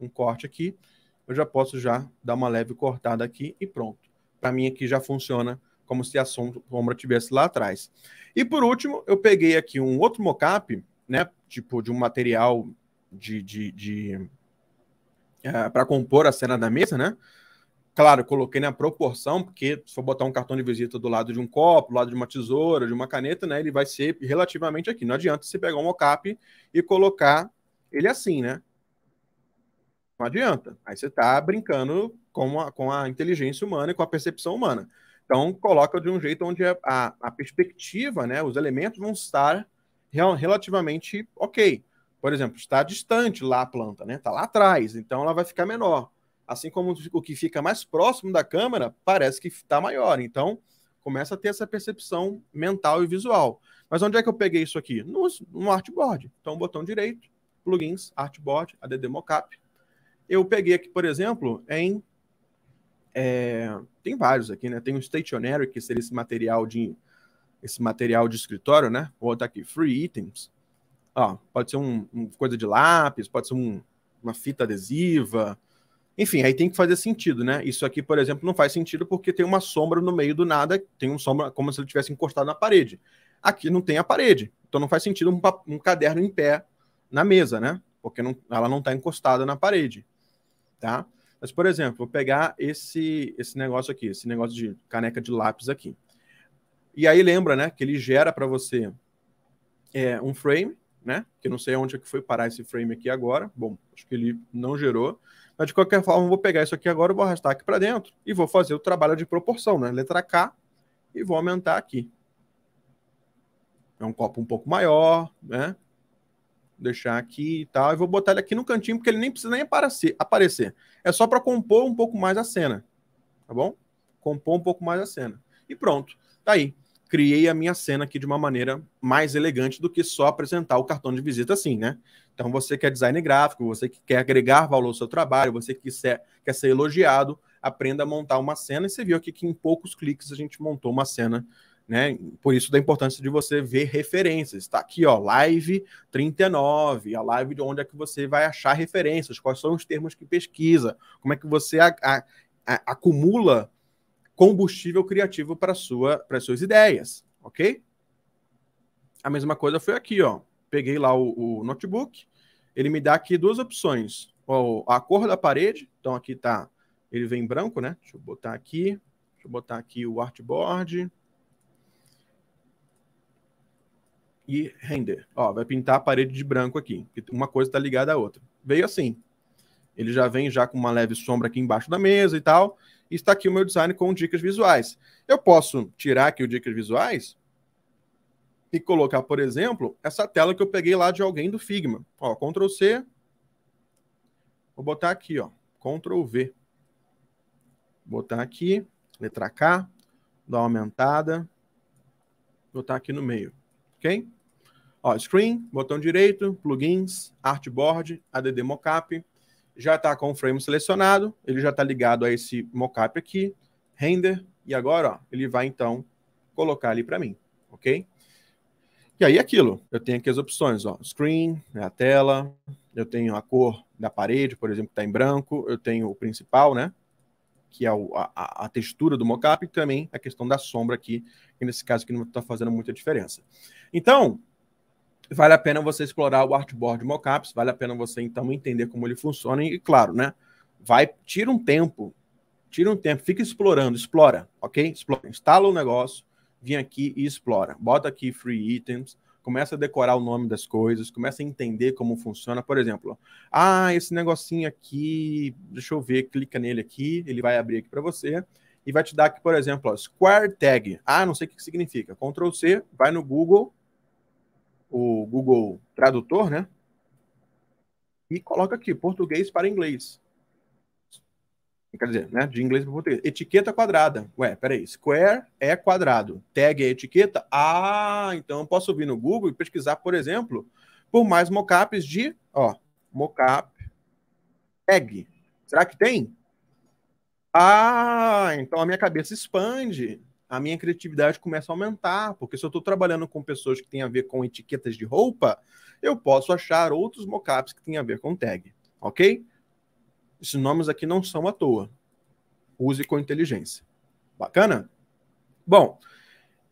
um corte aqui, eu já posso já dar uma leve cortada aqui e pronto. Para mim aqui já funciona como se a sombra tivesse lá atrás. E por último, eu peguei aqui um outro mocap né? Tipo de um material de, de, de é, para compor a cena da mesa, né? Claro, coloquei na proporção, porque se for botar um cartão de visita do lado de um copo, do lado de uma tesoura, de uma caneta, né? Ele vai ser relativamente aqui. Não adianta você pegar um mocap e colocar ele assim, né? Não adianta. Aí você tá brincando com a, com a inteligência humana e com a percepção humana. Então, coloca de um jeito onde a, a perspectiva, né, os elementos vão estar real, relativamente ok. Por exemplo, está distante lá a planta, né? Está lá atrás, então ela vai ficar menor. Assim como o que fica mais próximo da câmera parece que está maior. Então, começa a ter essa percepção mental e visual. Mas onde é que eu peguei isso aqui? No, no artboard. Então, botão direito, plugins, artboard, ADD mocap. Eu peguei aqui, por exemplo, em é, tem vários aqui, né? Tem o um stationery, que seria esse material de esse material de escritório, né? Vou botar aqui, free items. Ó, pode ser um, um coisa de lápis, pode ser um, uma fita adesiva. Enfim, aí tem que fazer sentido, né? Isso aqui, por exemplo, não faz sentido porque tem uma sombra no meio do nada, tem um sombra como se ele tivesse encostado na parede. Aqui não tem a parede, então não faz sentido um, um caderno em pé na mesa, né? Porque não, ela não está encostada na parede, tá? Mas, por exemplo, vou pegar esse, esse negócio aqui, esse negócio de caneca de lápis aqui. E aí lembra, né, que ele gera para você é, um frame, né? Que eu não sei onde é que foi parar esse frame aqui agora. Bom, acho que ele não gerou. Mas, de qualquer forma, vou pegar isso aqui agora, vou arrastar aqui para dentro e vou fazer o trabalho de proporção, né? Letra K e vou aumentar aqui. É um copo um pouco maior, né? deixar aqui e tal, e vou botar ele aqui no cantinho, porque ele nem precisa nem aparecer. É só para compor um pouco mais a cena, tá bom? Compor um pouco mais a cena. E pronto, tá aí. Criei a minha cena aqui de uma maneira mais elegante do que só apresentar o cartão de visita assim, né? Então, você que é design gráfico, você que quer agregar valor ao seu trabalho, você que quer, quer ser elogiado, aprenda a montar uma cena. E você viu aqui que em poucos cliques a gente montou uma cena né? Por isso da importância de você ver referências. Está aqui, ó, live 39, a live de onde é que você vai achar referências, quais são os termos que pesquisa, como é que você a, a, a, acumula combustível criativo para sua para suas ideias, ok? A mesma coisa foi aqui, ó. Peguei lá o, o notebook, ele me dá aqui duas opções. Ó, a cor da parede, então aqui tá, ele vem branco, né? Deixa eu botar aqui, deixa eu botar aqui o artboard. e render. Ó, vai pintar a parede de branco aqui, uma coisa está ligada à outra. Veio assim. Ele já vem já com uma leve sombra aqui embaixo da mesa e tal. E está aqui o meu design com dicas visuais. Eu posso tirar aqui o dicas visuais e colocar, por exemplo, essa tela que eu peguei lá de alguém do Figma. Ó, Ctrl C. Vou botar aqui, ó, Ctrl V. Botar aqui, letra K, dar uma aumentada, botar aqui no meio, ok? Ó, screen, botão direito, plugins, artboard, add mockup. Já está com o frame selecionado, ele já está ligado a esse mockup aqui, render, e agora ó, ele vai então colocar ali para mim, ok? E aí aquilo, eu tenho aqui as opções, ó, screen, é a tela, eu tenho a cor da parede, por exemplo, que está em branco, eu tenho o principal, né, que é o, a, a, textura do mockup e também a questão da sombra aqui, que nesse caso aqui não está fazendo muita diferença. Então, vale a pena você explorar o artboard mockups, vale a pena você então entender como ele funciona e claro, né? Vai tira um tempo, tira um tempo, fica explorando, explora, OK? Explora, instala o um negócio, vem aqui e explora. Bota aqui free items, começa a decorar o nome das coisas, começa a entender como funciona, por exemplo, ah, esse negocinho aqui, deixa eu ver, clica nele aqui, ele vai abrir aqui para você e vai te dar aqui, por exemplo, ó, square tag. Ah, não sei o que significa. Ctrl C, vai no Google, o Google Tradutor, né? E coloca aqui, português para inglês. Quer dizer, né? De inglês para português. Etiqueta quadrada. Ué, peraí. Square é quadrado. Tag é etiqueta. Ah, então eu posso vir no Google e pesquisar, por exemplo, por mais mockups de, ó, mockup tag. Será que tem? Ah, então a minha cabeça expande a minha criatividade começa a aumentar, porque se eu estou trabalhando com pessoas que têm a ver com etiquetas de roupa, eu posso achar outros mockups que têm a ver com tag, ok? Esses nomes aqui não são à toa. Use com inteligência. Bacana? Bom,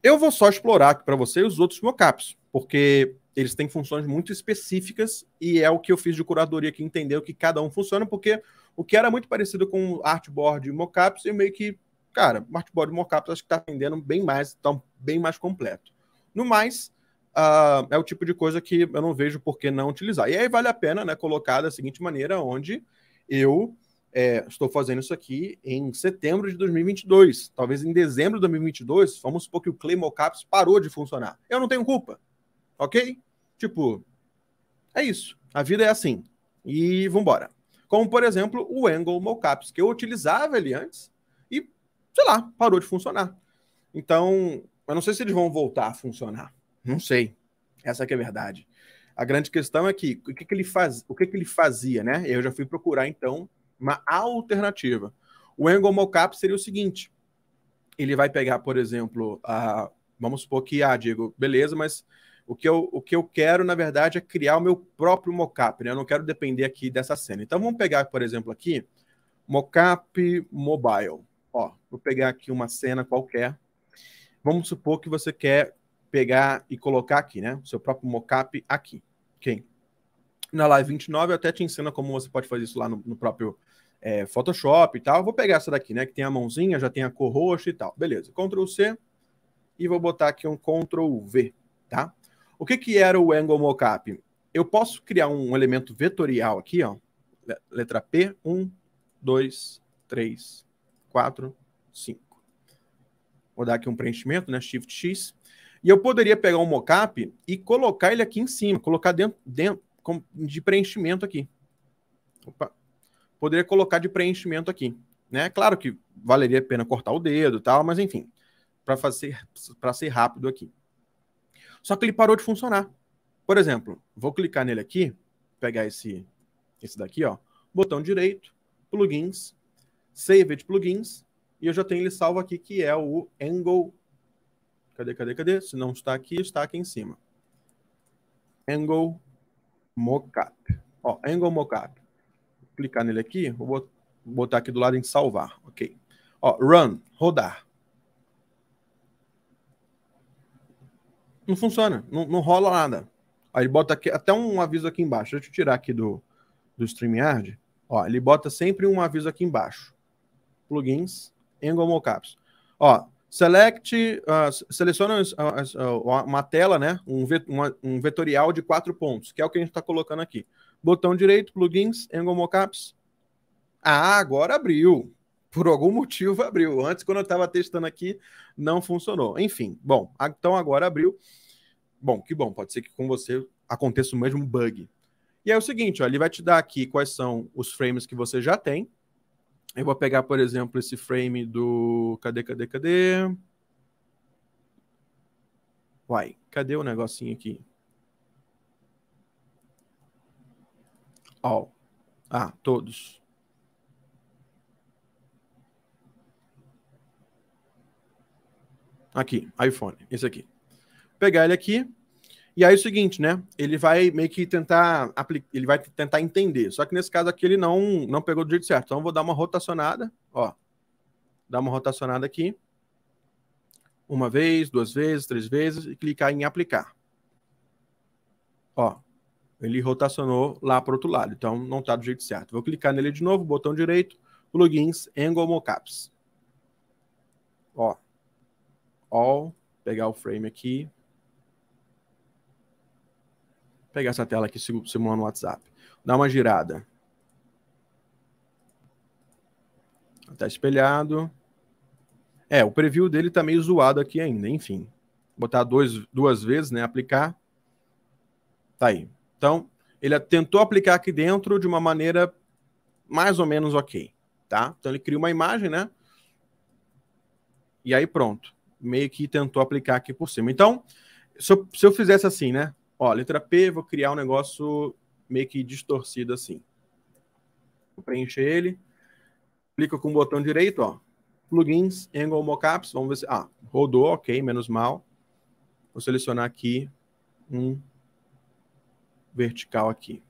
eu vou só explorar aqui para você os outros mockups, porque eles têm funções muito específicas e é o que eu fiz de curadoria que entendeu que cada um funciona, porque o que era muito parecido com artboard e mockups, eu meio que cara, Martbody Mockups acho que está vendendo bem mais, está bem mais completo. No mais, uh, é o tipo de coisa que eu não vejo por que não utilizar. E aí vale a pena né, colocar da seguinte maneira, onde eu é, estou fazendo isso aqui em setembro de 2022. Talvez em dezembro de 2022, vamos supor que o Clay mocaps parou de funcionar. Eu não tenho culpa, ok? Tipo, é isso. A vida é assim. E vambora. Como, por exemplo, o Angle mocaps que eu utilizava ele antes, sei lá, parou de funcionar. Então, eu não sei se eles vão voltar a funcionar. Não sei. Essa é a verdade. A grande questão é que o que, que ele faz, o que, que ele fazia, né? Eu já fui procurar então uma alternativa. O angle mockup seria o seguinte: ele vai pegar, por exemplo, a, vamos supor que ah, Diego, beleza, mas o que, eu, o que eu quero, na verdade, é criar o meu próprio mockup, né? Eu não quero depender aqui dessa cena. Então vamos pegar, por exemplo, aqui mockup mobile ó, vou pegar aqui uma cena qualquer. Vamos supor que você quer pegar e colocar aqui, né? O seu próprio mockup aqui. Quem? Na Live 29 eu até te ensino como você pode fazer isso lá no, no próprio é, Photoshop e tal. vou pegar essa daqui, né? Que tem a mãozinha, já tem a cor roxa e tal. Beleza. Ctrl C e vou botar aqui um Ctrl V, tá? O que que era o Angle Mockup? Eu posso criar um elemento vetorial aqui, ó. Letra P, 1, 2, 3, 4, 5. Vou dar aqui um preenchimento, né? Shift X. E eu poderia pegar um mockup e colocar ele aqui em cima, colocar dentro, dentro de preenchimento aqui. Opa. Poderia colocar de preenchimento aqui. Né? Claro que valeria a pena cortar o dedo tal, mas enfim, para fazer para ser rápido aqui. Só que ele parou de funcionar. Por exemplo, vou clicar nele aqui, pegar esse esse daqui, ó, botão direito, plugins, Saved Plugins, e eu já tenho ele salvo aqui, que é o Angle. Cadê, cadê, cadê? Se não está aqui, está aqui em cima. Angle Mockup. Ó, Angle Mockup. Vou clicar nele aqui, vou botar aqui do lado em salvar, ok. Ó, run, rodar. Não funciona, não, não rola nada. Aí ele bota aqui, até um aviso aqui embaixo. Deixa eu tirar aqui do, do StreamYard. Ó, ele bota sempre um aviso aqui embaixo plugins, Angle Mockups. Ó, select, uh, seleciona ah, ah, uma tela, né? Um, uma, um vetorial de quatro pontos, que é o que a gente está colocando aqui. Botão direito, plugins, Angle Mockups. Ah, agora abriu. Por algum motivo abriu. Antes, quando eu estava testando aqui, não funcionou. Enfim, bom, então agora abriu. Bom, que bom, pode ser que com você aconteça o mesmo bug. E é o seguinte, ó, ele vai te dar aqui quais são os frames que você já tem, eu vou pegar, por exemplo, esse frame do. Cadê, cadê, cadê? Uai, cadê o negocinho aqui? All. Ah, todos. Aqui, iPhone, esse aqui. Vou pegar ele aqui, e aí é o seguinte, né? Ele vai meio que tentar ele vai tentar entender. Só que nesse caso aqui ele não não pegou do jeito certo. Então vou dar uma rotacionada, ó. Dar uma rotacionada aqui. Uma vez, duas vezes, três vezes e clicar em aplicar. Ó, ele rotacionou lá para o outro lado, então não está do jeito certo. Vou clicar nele de novo, botão direito, plugins, angle mockups. Ó, all, pegar o frame aqui, pegar essa tela aqui simulando o WhatsApp. Dá uma girada. Tá espelhado. É, o preview dele tá meio zoado aqui ainda, enfim. Botar dois, duas vezes, né? Aplicar. Tá aí. Então, ele tentou aplicar aqui dentro de uma maneira mais ou menos ok, tá? Então ele cria uma imagem, né? E aí pronto. Meio que tentou aplicar aqui por cima. Então, se eu, se eu fizesse assim, né? Ó, letra P, vou criar um negócio meio que distorcido assim. Vou preencher ele. Clica com o botão direito, ó. Plugins, Angle Mockups. Vamos ver se. Ah, rodou, ok, menos mal. Vou selecionar aqui um vertical aqui.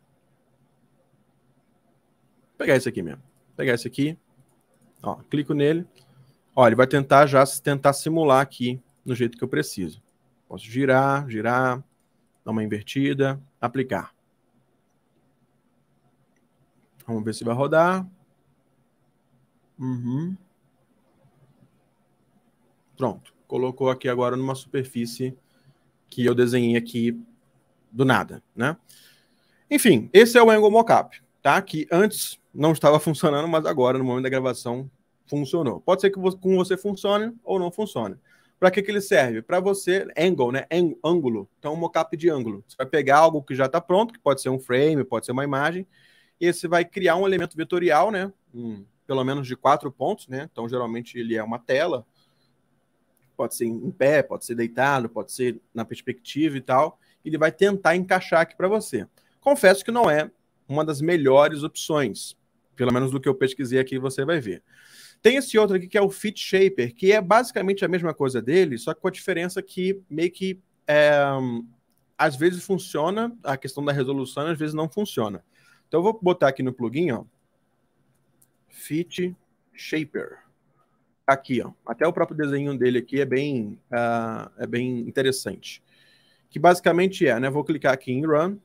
Vou pegar esse aqui mesmo. Vou pegar esse aqui. Ó, clico nele. Ó, ele vai tentar já tentar simular aqui no jeito que eu preciso. Posso girar, girar, dar uma invertida, aplicar. Vamos ver se vai rodar. Uhum. Pronto. Colocou aqui agora numa superfície que eu desenhei aqui do nada, né? Enfim, esse é o Angle Mockup, tá? Que antes não estava funcionando, mas agora, no momento da gravação, funcionou. Pode ser que com você funcione ou não funcione. Para que, que ele serve? Para você, angle, né? Ângulo. Então, um mockup de ângulo. Você vai pegar algo que já está pronto, que pode ser um frame, pode ser uma imagem, e você vai criar um elemento vetorial, né? Um, pelo menos de quatro pontos, né? Então, geralmente, ele é uma tela. Pode ser em pé, pode ser deitado, pode ser na perspectiva e tal. ele vai tentar encaixar aqui para você. Confesso que não é uma das melhores opções. Pelo menos do que eu pesquisei aqui, você vai ver. Tem esse outro aqui que é o Fit Shaper, que é basicamente a mesma coisa dele, só que com a diferença que meio que é, às vezes funciona a questão da resolução, às vezes não funciona. Então eu vou botar aqui no plugin, ó, Fit Shaper. Aqui, ó, até o próprio desenho dele aqui é bem, uh, é bem interessante. Que basicamente é, né? Vou clicar aqui em Run,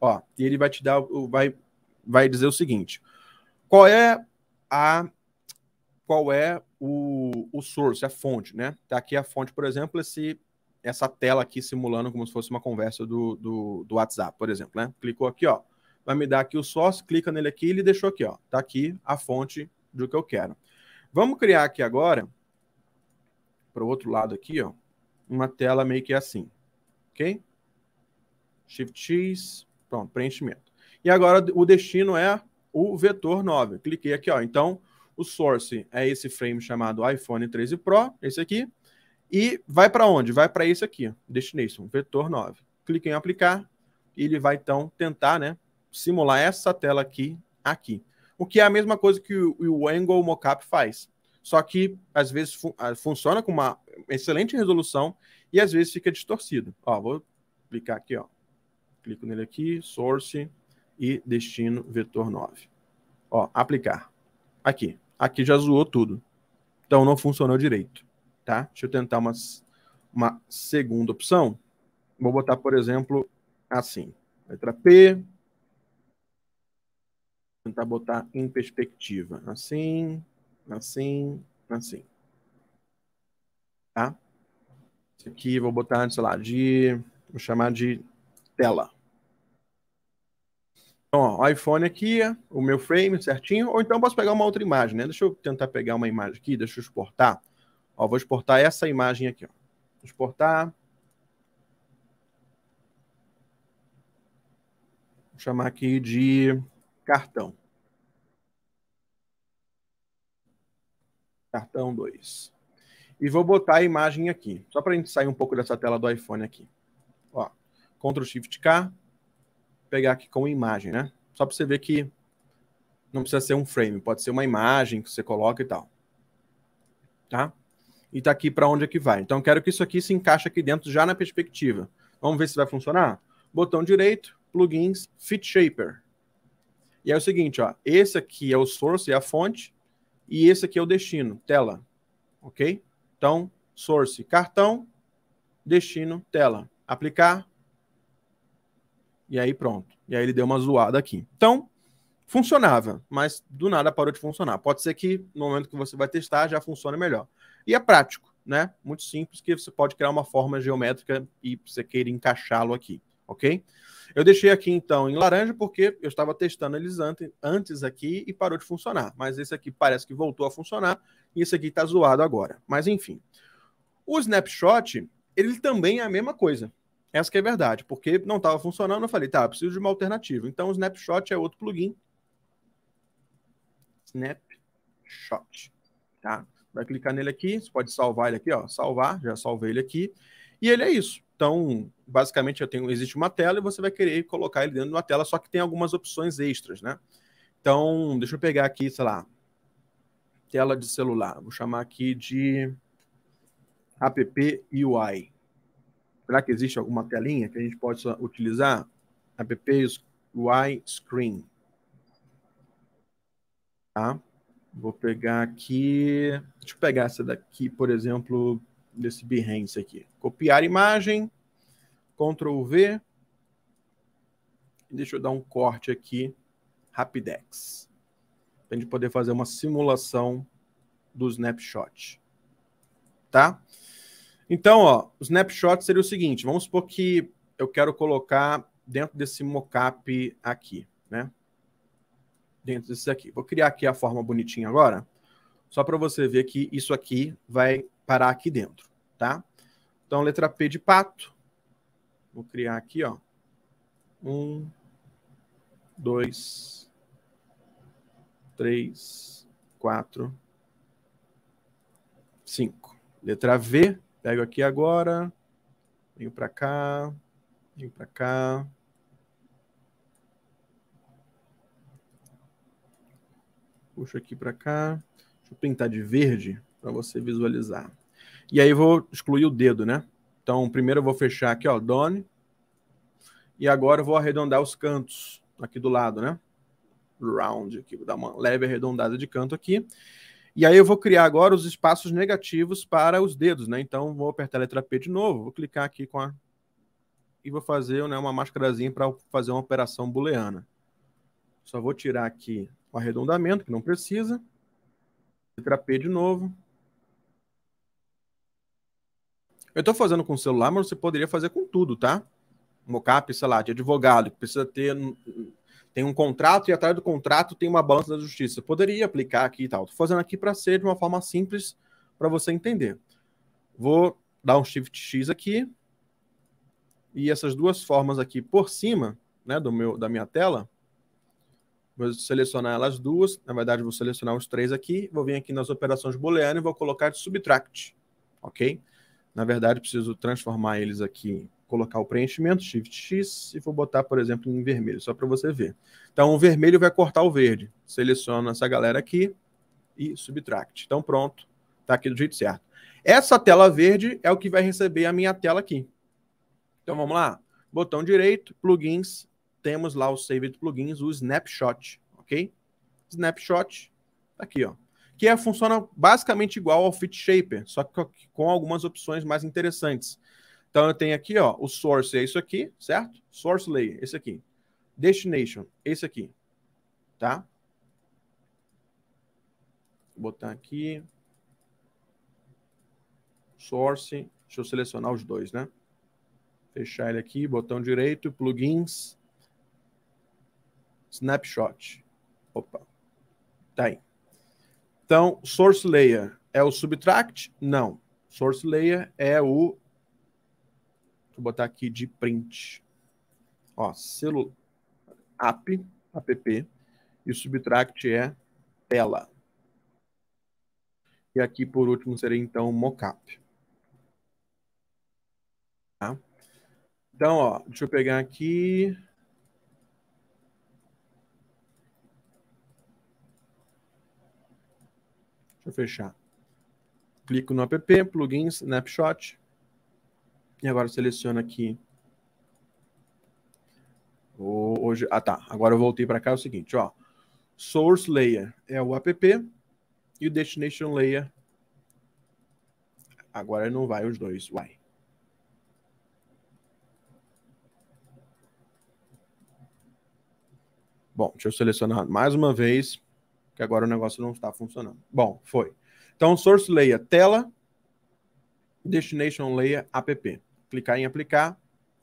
ó, e ele vai te dar, vai, vai dizer o seguinte: qual é a qual é o, o source, a fonte, né? Tá aqui a fonte, por exemplo, esse, essa tela aqui simulando como se fosse uma conversa do, do, do WhatsApp, por exemplo, né? Clicou aqui, ó, vai me dar aqui o source, clica nele aqui e ele deixou aqui, ó, tá aqui a fonte do que eu quero. Vamos criar aqui agora, para o outro lado aqui, ó, uma tela meio que assim, ok? Shift X, pronto, preenchimento. E agora o destino é o vetor 9. Cliquei aqui, ó. Então, o source é esse frame chamado iPhone 13 Pro, esse aqui. E vai para onde? Vai para esse aqui, destination, vetor 9. Clique em aplicar e ele vai então tentar, né, simular essa tela aqui aqui. O que é a mesma coisa que o, o Angle Mockup faz. Só que às vezes ah, funciona com uma excelente resolução e às vezes fica distorcido. Ó, vou clicar aqui, ó. Clico nele aqui, source e destino vetor 9. Ó, aplicar. Aqui aqui já zoou tudo. Então não funcionou direito, tá? Deixa eu tentar uma, uma segunda opção. Vou botar, por exemplo, assim. Letra P. Tentar botar em perspectiva. Assim, assim, assim. Tá? Isso aqui vou botar, sei lá, de. Vou chamar de tela. Então, ó, o iPhone aqui, o meu frame certinho, ou então posso pegar uma outra imagem, né? Deixa eu tentar pegar uma imagem aqui, deixa eu exportar. Ó, vou exportar essa imagem aqui, ó. Exportar. Vou chamar aqui de cartão. Cartão 2. E vou botar a imagem aqui, só para a gente sair um pouco dessa tela do iPhone aqui. Ó, Ctrl Shift K, pegar aqui com imagem, né? Só para você ver que não precisa ser um frame, pode ser uma imagem que você coloca e tal. Tá? E tá aqui para onde é que vai. Então, quero que isso aqui se encaixe aqui dentro já na perspectiva. Vamos ver se vai funcionar? Botão direito, plugins, Fit Shaper. E é o seguinte, ó, esse aqui é o source, é a fonte, e esse aqui é o destino, tela. OK? Então, source, cartão, destino, tela. Aplicar, e aí pronto. E aí ele deu uma zoada aqui. Então, funcionava, mas do nada parou de funcionar. Pode ser que no momento que você vai testar já funcione melhor. E é prático, né? Muito simples que você pode criar uma forma geométrica e você queira encaixá-lo aqui, ok? Eu deixei aqui então em laranja porque eu estava testando eles antes, antes aqui e parou de funcionar. Mas esse aqui parece que voltou a funcionar e esse aqui está zoado agora. Mas enfim. O snapshot, ele também é a mesma coisa, essa que é a verdade, porque não estava funcionando, eu falei, tá, preciso de uma alternativa. Então o Snapshot é outro plugin. Snapshot, tá? Vai clicar nele aqui, você pode salvar ele aqui, ó, salvar, já salvei ele aqui. E ele é isso. Então, basicamente, eu tenho, existe uma tela e você vai querer colocar ele dentro de uma tela, só que tem algumas opções extras, né? Então, deixa eu pegar aqui, sei lá, tela de celular. Vou chamar aqui de app UI. Será que existe alguma telinha que a gente possa utilizar? App widescreen. Tá? Vou pegar aqui. Deixa eu pegar essa daqui, por exemplo, desse Behance aqui. Copiar imagem. Ctrl V. Deixa eu dar um corte aqui. Rapidex. Para a gente poder fazer uma simulação do snapshot. Tá? Então, ó, o snapshot seria o seguinte: vamos supor que eu quero colocar dentro desse mockup aqui, né? Dentro desse aqui. Vou criar aqui a forma bonitinha agora, só para você ver que isso aqui vai parar aqui dentro, tá? Então, letra P de pato. Vou criar aqui, ó. Um, dois, três, quatro, cinco. Letra V Pego aqui agora, venho para cá, venho para cá. Puxo aqui para cá. Deixa eu pintar de verde para você visualizar. E aí vou excluir o dedo, né? Então, primeiro eu vou fechar aqui, ó, done. E agora eu vou arredondar os cantos aqui do lado, né? Round aqui, vou dar uma leve arredondada de canto aqui. E aí eu vou criar agora os espaços negativos para os dedos, né? Então vou apertar a letra P de novo, vou clicar aqui com a e vou fazer né, uma máscarazinha para fazer uma operação booleana. Só vou tirar aqui o arredondamento, que não precisa. Letra P de novo. Eu estou fazendo com o celular, mas você poderia fazer com tudo, tá? Mocap, sei lá, de advogado, que precisa ter tem um contrato e atrás do contrato tem uma balança da justiça. Poderia aplicar aqui e tal. Estou fazendo aqui para ser de uma forma simples para você entender. Vou dar um shift X aqui e essas duas formas aqui por cima né, do meu, da minha tela, vou selecionar elas duas. Na verdade, vou selecionar os três aqui. Vou vir aqui nas operações booleanas e vou colocar de subtract. Ok? Na verdade, preciso transformar eles aqui colocar o preenchimento, Shift X, e vou botar, por exemplo, em vermelho, só para você ver. Então, o vermelho vai cortar o verde. Seleciona essa galera aqui e subtract. Então, pronto, está aqui do jeito certo. Essa tela verde é o que vai receber a minha tela aqui. Então, vamos lá. Botão direito, plugins, temos lá o Saved Plugins, o Snapshot, ok? Snapshot, tá aqui, ó. Que é, funciona basicamente igual ao Fit Shaper, só que com algumas opções mais interessantes. Então eu tenho aqui, ó, o source é isso aqui, certo? Source layer, esse aqui. Destination, esse aqui. Tá? Vou botar aqui. Source, deixa eu selecionar os dois, né? Fechar ele aqui, botão direito, plugins, snapshot. Opa. Tá aí. Então, source layer é o subtract? Não. Source layer é o Vou botar aqui de print. Ó, celu... app, app, e subtract é tela. E aqui, por último, seria, então, mockup. Tá? Então, ó, deixa eu pegar aqui... Deixa eu fechar. Clico no app, plugins, snapshot. E agora seleciona aqui. Hoje, ah tá, agora eu voltei para cá, é o seguinte, ó. Source layer é o app e o destination layer agora não vai os dois, vai. Bom, deixa eu selecionar mais uma vez, que agora o negócio não está funcionando. Bom, foi. Então, source layer tela, destination layer app clicar em aplicar,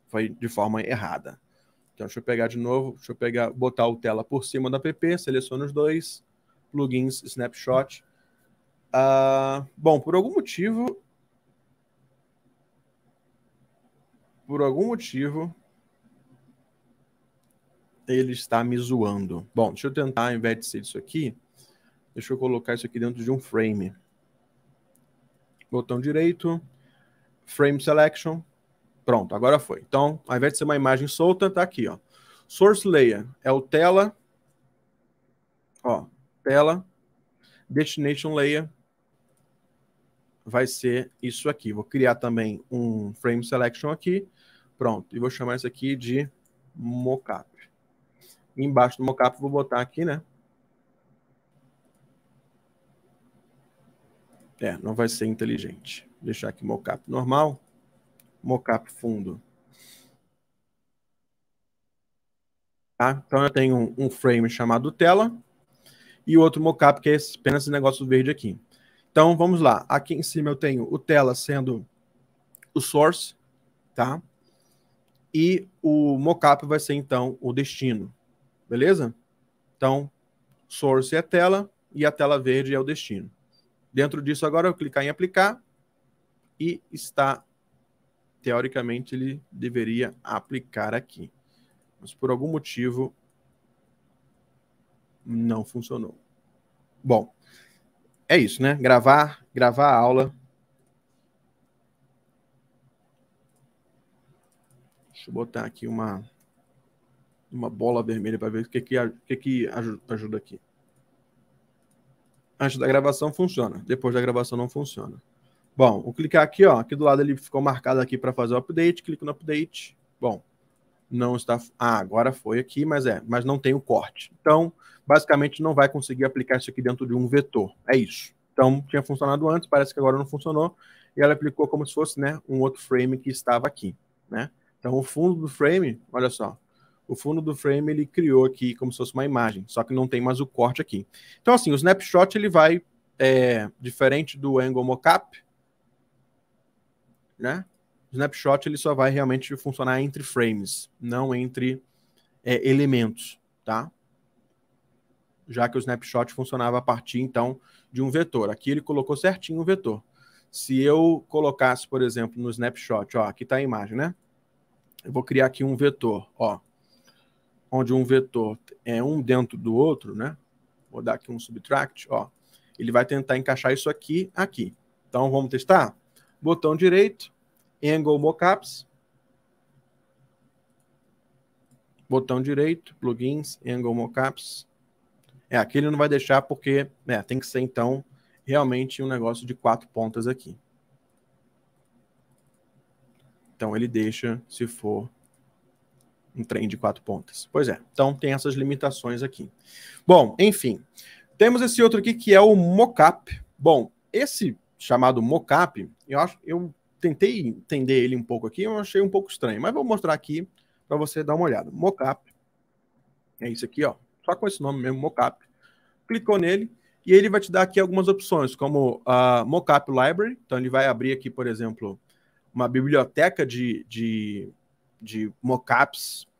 foi de forma errada. Então, deixa eu pegar de novo, deixa eu pegar, botar o tela por cima da app, seleciono os dois, plugins, snapshot. Uh, bom, por algum motivo. Por algum motivo. Ele está me zoando. Bom, deixa eu tentar, ao invés de ser isso aqui, deixa eu colocar isso aqui dentro de um frame. Botão direito, frame selection, Pronto, agora foi. Então, ao invés de ser uma imagem solta, tá aqui, ó. Source layer é o tela, ó, tela, destination layer vai ser isso aqui. Vou criar também um frame selection aqui, pronto, e vou chamar isso aqui de mockup. Embaixo do mockup vou botar aqui, né? É, não vai ser inteligente. Vou deixar aqui mockup normal mockup fundo. Tá? Então eu tenho um frame chamado tela e o outro mockup que é apenas esse negócio verde aqui. Então vamos lá. Aqui em cima eu tenho o tela sendo o source, tá? E o mockup vai ser então o destino. Beleza? Então source é tela e a tela verde é o destino. Dentro disso agora eu clicar em aplicar e está teoricamente ele deveria aplicar aqui. Mas por algum motivo não funcionou. Bom, é isso, né? Gravar, gravar a aula. Deixa eu botar aqui uma uma bola vermelha para ver o que que, que, que ajuda aqui. Antes da gravação funciona, depois da gravação não funciona. Bom, vou clicar aqui, ó. Aqui do lado ele ficou marcado aqui para fazer o update. Clico no update. Bom, não está. Ah, agora foi aqui, mas é, mas não tem o corte. Então, basicamente, não vai conseguir aplicar isso aqui dentro de um vetor. É isso. Então, tinha funcionado antes, parece que agora não funcionou. E ela aplicou como se fosse né, um outro frame que estava aqui. Né? Então, o fundo do frame, olha só. O fundo do frame ele criou aqui como se fosse uma imagem, só que não tem mais o corte aqui. Então, assim, o snapshot ele vai, é, diferente do angle mockup, né? Snapshot ele só vai realmente funcionar entre frames, não entre é, elementos, tá? Já que o snapshot funcionava a partir então de um vetor. Aqui ele colocou certinho o vetor. Se eu colocasse, por exemplo, no snapshot, ó, aqui está a imagem, né? Eu vou criar aqui um vetor, ó, onde um vetor é um dentro do outro, né? Vou dar aqui um subtract, ó. Ele vai tentar encaixar isso aqui, aqui. Então vamos testar? botão direito, Angle Mockups, botão direito, plugins, Angle Mockups. É, aqui ele não vai deixar porque né, tem que ser, então, realmente um negócio de quatro pontas aqui. Então, ele deixa se for um trem de quatro pontas. Pois é, então tem essas limitações aqui. Bom, enfim, temos esse outro aqui que é o mockup. Bom, esse chamado mocap, eu acho, eu tentei entender ele um pouco aqui, eu achei um pouco estranho, mas vou mostrar aqui para você dar uma olhada. Mocap é isso aqui, ó, só com esse nome mesmo, mocap. Clicou nele e ele vai te dar aqui algumas opções, como a uh, mocap library. Então ele vai abrir aqui, por exemplo, uma biblioteca de, de, de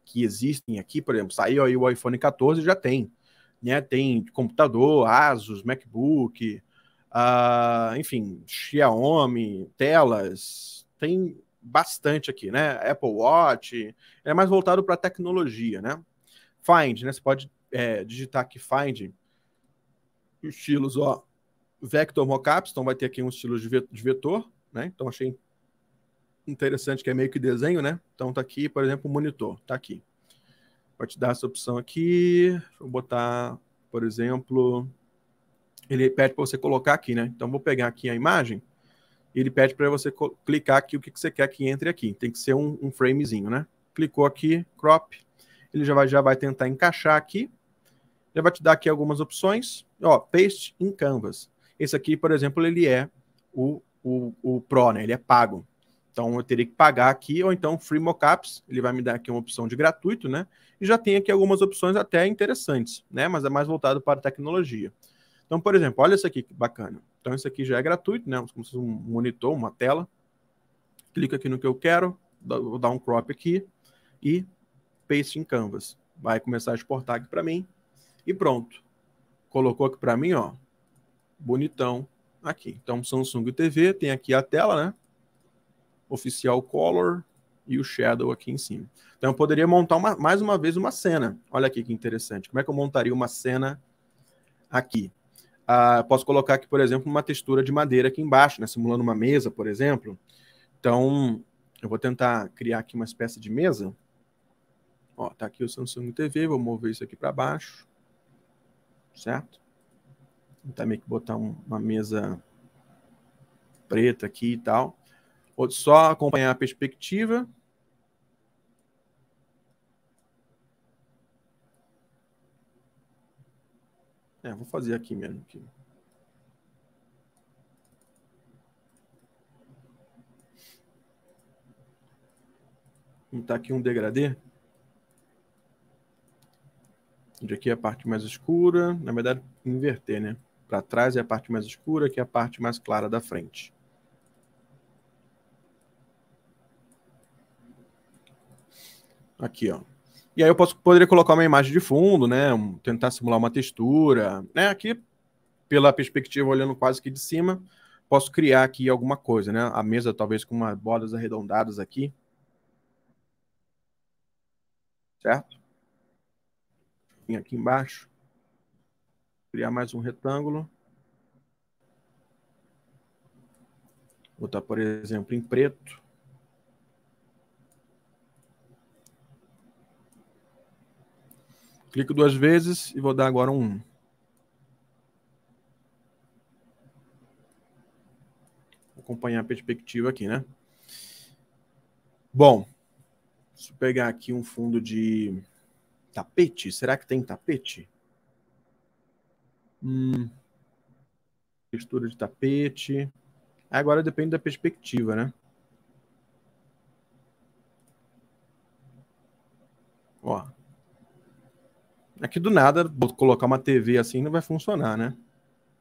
que existem aqui, por exemplo, saiu aí o iPhone 14 já tem, né? Tem computador, ASUS, MacBook, uh, enfim, Xiaomi, telas, tem bastante aqui, né? Apple Watch, é mais voltado para tecnologia, né? Find, né? Você pode é, digitar aqui Find, estilos, ó, Vector Mockups, então vai ter aqui um estilo de vetor, né? Então achei interessante que é meio que desenho, né? Então tá aqui, por exemplo, o monitor, tá aqui. Pode dar essa opção aqui, vou botar, por exemplo, ele pede para você colocar aqui, né? Então, vou pegar aqui a imagem, ele pede para você clicar aqui o que, que, você quer que entre aqui. Tem que ser um, um framezinho, né? Clicou aqui, crop, ele já vai, já vai tentar encaixar aqui, já vai te dar aqui algumas opções, ó, paste em canvas. Esse aqui, por exemplo, ele é o, o, o Pro, né? Ele é pago. Então, eu teria que pagar aqui, ou então Free Mockups, ele vai me dar aqui uma opção de gratuito, né? E já tem aqui algumas opções até interessantes, né? Mas é mais voltado para tecnologia. Então, por exemplo, olha isso aqui, que bacana. Então, isso aqui já é gratuito, né? Como um monitor, uma tela. Clica aqui no que eu quero, vou dar um crop aqui e paste em canvas. Vai começar a exportar aqui para mim e pronto. Colocou aqui para mim, ó, bonitão aqui. Então, Samsung TV tem aqui a tela, né? Oficial Color e o Shadow aqui em cima. Então, eu poderia montar uma, mais uma vez uma cena. Olha aqui que interessante. Como é que eu montaria uma cena aqui? Ah, posso colocar aqui, por exemplo, uma textura de madeira aqui embaixo, né, simulando uma mesa, por exemplo. Então, eu vou tentar criar aqui uma espécie de mesa. Ó, tá aqui o Samsung TV, vou mover isso aqui para baixo. Certo? Vou tentar meio que botar um, uma mesa preta aqui e tal. Vou só acompanhar a perspectiva. É, vou fazer aqui mesmo. Aqui. Pintar tá aqui um degradê. Onde aqui é a parte mais escura. Na verdade, inverter, né? Para trás é a parte mais escura, aqui é a parte mais clara da frente. Aqui, ó. E aí eu posso, poderia colocar uma imagem de fundo, né? Tentar simular uma textura, né? Aqui, pela perspectiva olhando quase que de cima, posso criar aqui alguma coisa, né? A mesa talvez com umas bordas arredondadas aqui. Certo? Vim aqui embaixo. Criar mais um retângulo. Vou botar, por exemplo, em preto. Clico duas vezes e vou dar agora um Vou acompanhar a perspectiva aqui, né? Bom, deixa eu pegar aqui um fundo de tapete. Será que tem tapete? Hum, textura de tapete. Agora depende da perspectiva, né? Ó, Aqui é do nada, colocar uma TV assim não vai funcionar, né?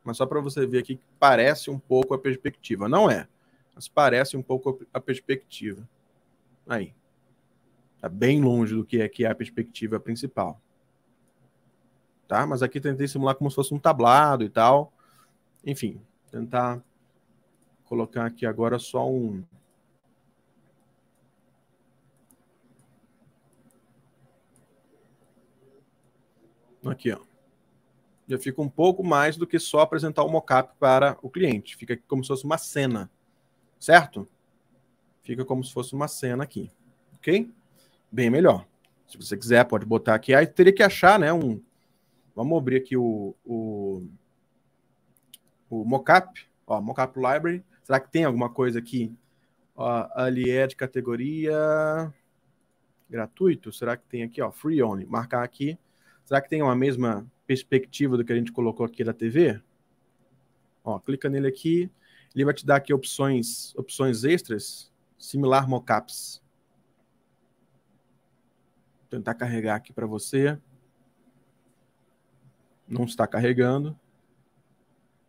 Mas só para você ver aqui que parece um pouco a perspectiva. Não é, mas parece um pouco a perspectiva. Aí. Tá bem longe do que é que é a perspectiva principal. Tá? Mas aqui tentei simular como se fosse um tablado e tal. Enfim, tentar colocar aqui agora só um Aqui, ó. Já fica um pouco mais do que só apresentar o mocap mockup para o cliente. Fica como se fosse uma cena, certo? Fica como se fosse uma cena aqui, ok? Bem melhor. Se você quiser, pode botar aqui. Aí teria que achar, né, um... Vamos abrir aqui o, o, o mockup. Ó, mockup library. Será que tem alguma coisa aqui? Ó, ali é de categoria gratuito. Será que tem aqui, ó, free only? Marcar aqui Será que tem uma mesma perspectiva do que a gente colocou aqui da TV? Ó, clica nele aqui, ele vai te dar aqui opções, opções extras, similar mockups. Vou tentar carregar aqui para você. Não está carregando.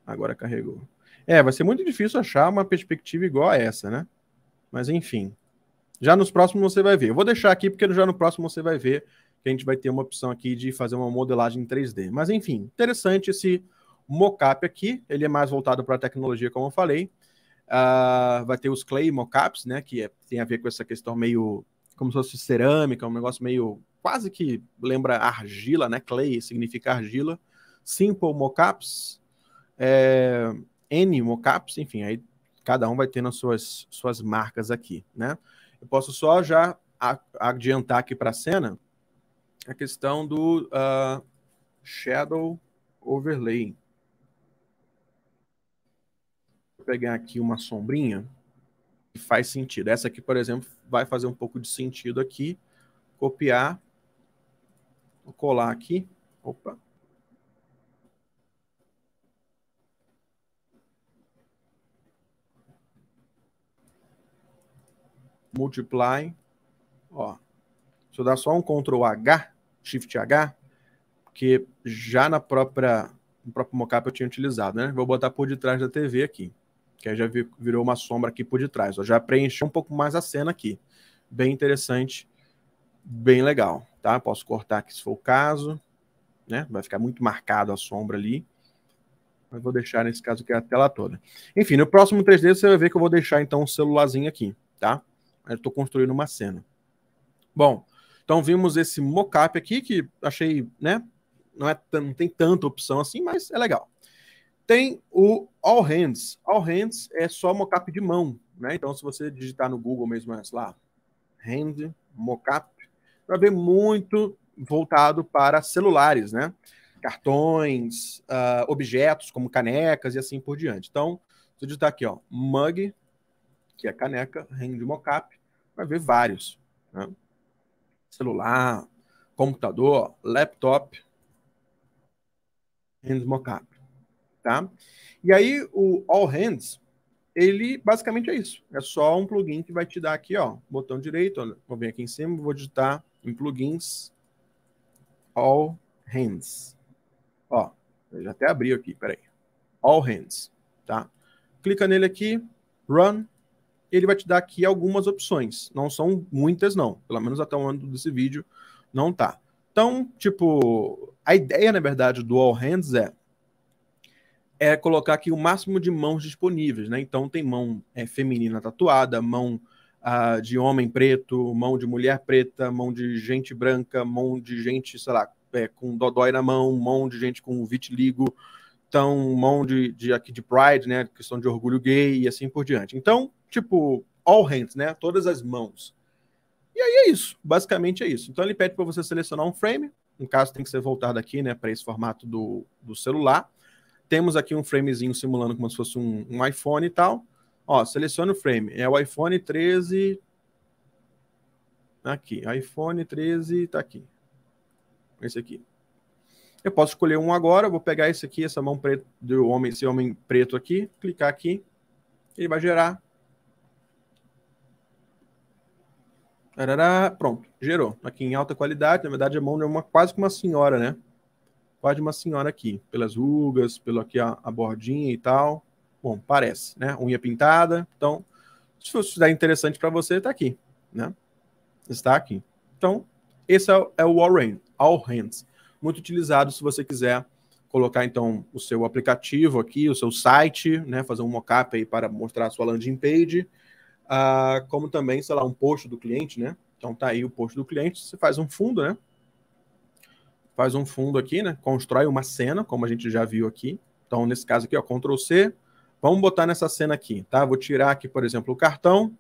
Agora carregou. É, vai ser muito difícil achar uma perspectiva igual a essa, né? Mas enfim. Já nos próximos você vai ver. Eu vou deixar aqui porque já no próximo você vai ver que a gente vai ter uma opção aqui de fazer uma modelagem em 3D. Mas enfim, interessante esse mocap aqui, ele é mais voltado para a tecnologia, como eu falei. Uh, vai ter os clay mocaps, né, que é, tem a ver com essa questão meio como se fosse cerâmica, um negócio meio quase que lembra argila, né? Clay significa argila. Simple mocaps, é, N mocaps, enfim, aí cada um vai tendo as suas, suas marcas aqui, né? Eu posso só já adiantar aqui para a cena a questão do uh, Shadow Overlay. Vou pegar aqui uma sombrinha que faz sentido. Essa aqui, por exemplo, vai fazer um pouco de sentido aqui. Copiar, vou colar aqui. Opa, multiply, ó, deixa eu dar só um Ctrl H, Shift H, porque já na própria, no próprio mockup eu tinha utilizado, né? Vou botar por detrás da TV aqui, que aí já virou uma sombra aqui por detrás. Ó, já preencheu um pouco mais a cena aqui. Bem interessante, bem legal, tá? Posso cortar aqui se for o caso, né? Vai ficar muito marcado a sombra ali. Mas vou deixar nesse caso aqui a tela toda. Enfim, no próximo 3D você vai ver que eu vou deixar então um celularzinho aqui, tá? Eu estou construindo uma cena. Bom, então vimos esse mockup aqui, que achei, né? Não, é, não tem tanta opção assim, mas é legal. Tem o All Hands. All Hands é só mockup de mão, né? Então, se você digitar no Google mesmo, é lá, hand, mockup, vai ver muito voltado para celulares, né? Cartões, uh, objetos como canecas e assim por diante. Então, se eu digitar aqui, ó, mug, que é caneca, hand mockup, vai ver vários. Né? celular, computador, laptop, hands mockup, tá? E aí o all hands, ele basicamente é isso. É só um plugin que vai te dar aqui, ó, botão direito, vou vir aqui em cima, vou digitar em plugins all hands. Ó, eu já até abriu aqui, peraí. All hands, tá? Clica nele aqui, run, ele vai te dar aqui algumas opções. Não são muitas, não. Pelo menos até o ano desse vídeo não tá. Então, tipo, a ideia, na verdade, do All Hands é, é colocar aqui o máximo de mãos disponíveis, né? Então tem mão é, feminina tatuada, mão ah, de homem preto, mão de mulher preta, mão de gente branca, mão de gente, sei lá, é, com dodói na mão, mão de gente com vitiligo, então mão de, de aqui de pride, né? Questão de orgulho gay e assim por diante. Então, tipo, all hands, né? Todas as mãos. E aí é isso, basicamente é isso. Então ele pede para você selecionar um frame, no caso tem que ser voltado aqui, né, para esse formato do, do celular. Temos aqui um framezinho simulando como se fosse um, um iPhone e tal. Ó, seleciona o frame, é o iPhone 13... Tá aqui, iPhone 13 tá aqui. Esse aqui. Eu posso escolher um agora, vou pegar esse aqui, essa mão preta do homem, esse homem preto aqui, clicar aqui, ele vai gerar Arará, pronto, gerou. Aqui em alta qualidade, na verdade a mão é uma, quase que uma senhora, né? Quase uma senhora aqui, pelas rugas, pelo aqui a, a bordinha e tal. Bom, parece, né? Unha pintada. Então, se for interessante para você, está aqui, né? Está aqui. Então, esse é, é o All, Rain, All Hands. Muito utilizado se você quiser colocar, então, o seu aplicativo aqui, o seu site, né? Fazer um mockup aí para mostrar a sua landing page ah, como também, sei lá, um posto do cliente, né? Então tá aí o posto do cliente, você faz um fundo, né? Faz um fundo aqui, né? Constrói uma cena, como a gente já viu aqui. Então, nesse caso aqui, ó, Ctrl C. Vamos botar nessa cena aqui, tá? Vou tirar aqui, por exemplo, o cartão.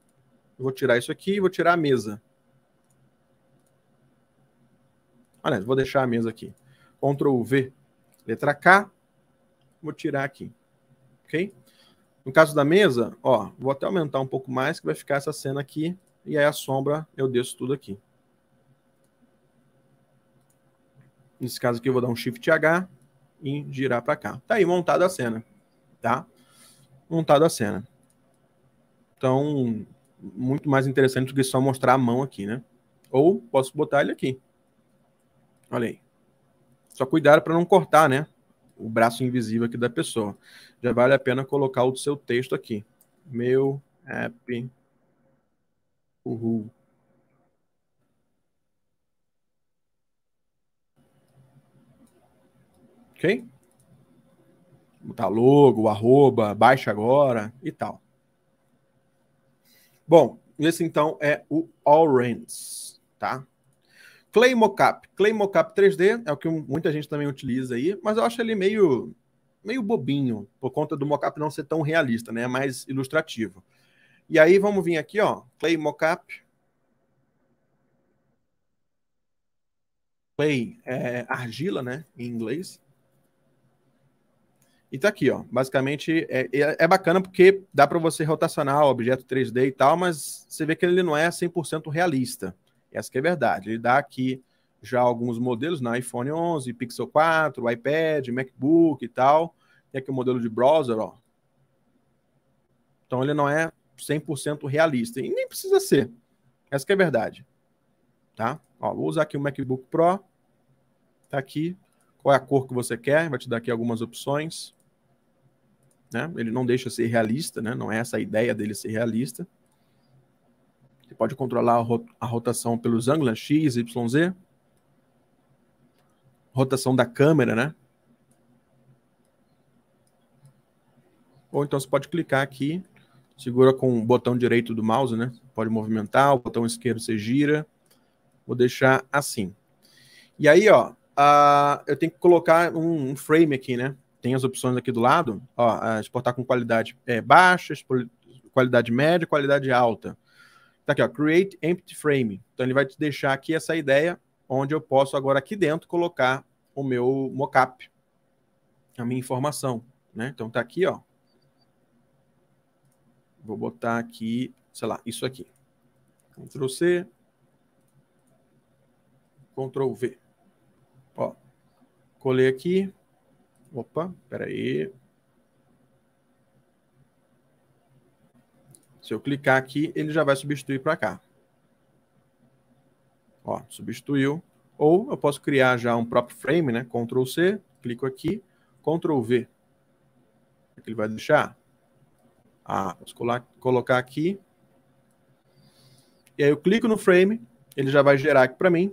Vou tirar isso aqui e vou tirar a mesa. Olha, vou deixar a mesa aqui. Ctrl V, letra K. Vou tirar aqui. Ok? No caso da mesa, ó, vou até aumentar um pouco mais, que vai ficar essa cena aqui, e aí a sombra eu desço tudo aqui. Nesse caso aqui eu vou dar um Shift H e girar para cá. Tá aí montada a cena, tá? Montada a cena. Então, muito mais interessante do que só mostrar a mão aqui, né? Ou posso botar ele aqui. Olha aí. Só cuidado para não cortar, né? o braço invisível aqui da pessoa. Já vale a pena colocar o seu texto aqui. Meu app. Uhul. Ok? Botar tá logo, arroba, baixa agora e tal. Bom, esse então é o Allrents, tá? Clay Mocap. Clay Mocap 3D é o que muita gente também utiliza aí, mas eu acho ele meio, meio bobinho, por conta do mocap não ser tão realista, né? É mais ilustrativo. E aí vamos vir aqui, ó, Clay Mocap. Clay é argila, né, em inglês. E tá aqui, ó. Basicamente é, é, é bacana porque dá para você rotacionar o objeto 3D e tal, mas você vê que ele não é 100% realista. Essa que é verdade. Ele dá aqui já alguns modelos no né? iPhone 11, Pixel 4, iPad, MacBook e tal. Tem aqui o um modelo de browser, ó. Então ele não é 100% realista e nem precisa ser. Essa que é verdade. Tá? Ó, vou usar aqui o MacBook Pro. Tá aqui. Qual é a cor que você quer? Vai te dar aqui algumas opções. Né? Ele não deixa ser realista, né? Não é essa a ideia dele ser realista. Você pode controlar a rotação pelos ângulos X, Y, Z. Rotação da câmera, né? Ou então você pode clicar aqui, segura com o botão direito do mouse, né? Pode movimentar, o botão esquerdo você gira. Vou deixar assim. E aí, ó, uh, eu tenho que colocar um, um, frame aqui, né? Tem as opções aqui do lado, ó, exportar com qualidade é, baixa, qualidade média, qualidade alta. Tá aqui, ó, create empty frame. Então ele vai te deixar aqui essa ideia onde eu posso agora aqui dentro colocar o meu mockup, a minha informação, né? Então tá aqui, ó. Vou botar aqui, sei lá, isso aqui. Ctrl C, Ctrl V. Ó, colei aqui. Opa, peraí. aí. Se eu clicar aqui, ele já vai substituir para cá. Ó, substituiu. Ou eu posso criar já um próprio frame, né? Ctrl C, clico aqui, Ctrl V. ele vai deixar? Ah, posso colocar aqui. E aí eu clico no frame, ele já vai gerar aqui para mim.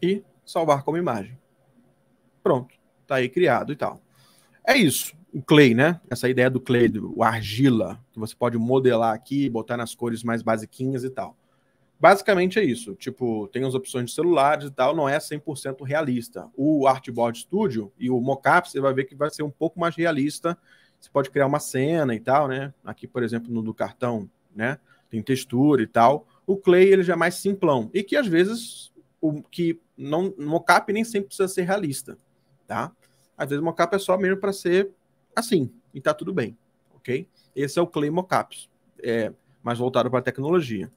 E salvar como imagem. Pronto, tá aí criado e tal. É isso o clay, né? Essa ideia do clay, do argila, que você pode modelar aqui, botar nas cores mais basiquinhas e tal. Basicamente é isso. Tipo, tem as opções de celulares e tal, não é 100% realista. O Artboard Studio e o Mockup, você vai ver que vai ser um pouco mais realista. Você pode criar uma cena e tal, né? Aqui, por exemplo, no do cartão, né? Tem textura e tal. O clay, ele já é mais simplão. E que, às vezes, o que não mocap nem sempre precisa ser realista, tá? Às vezes mocap é só mesmo para ser assim, e tá tudo bem, ok? Esse é o Clay é, mais voltado para a tecnologia.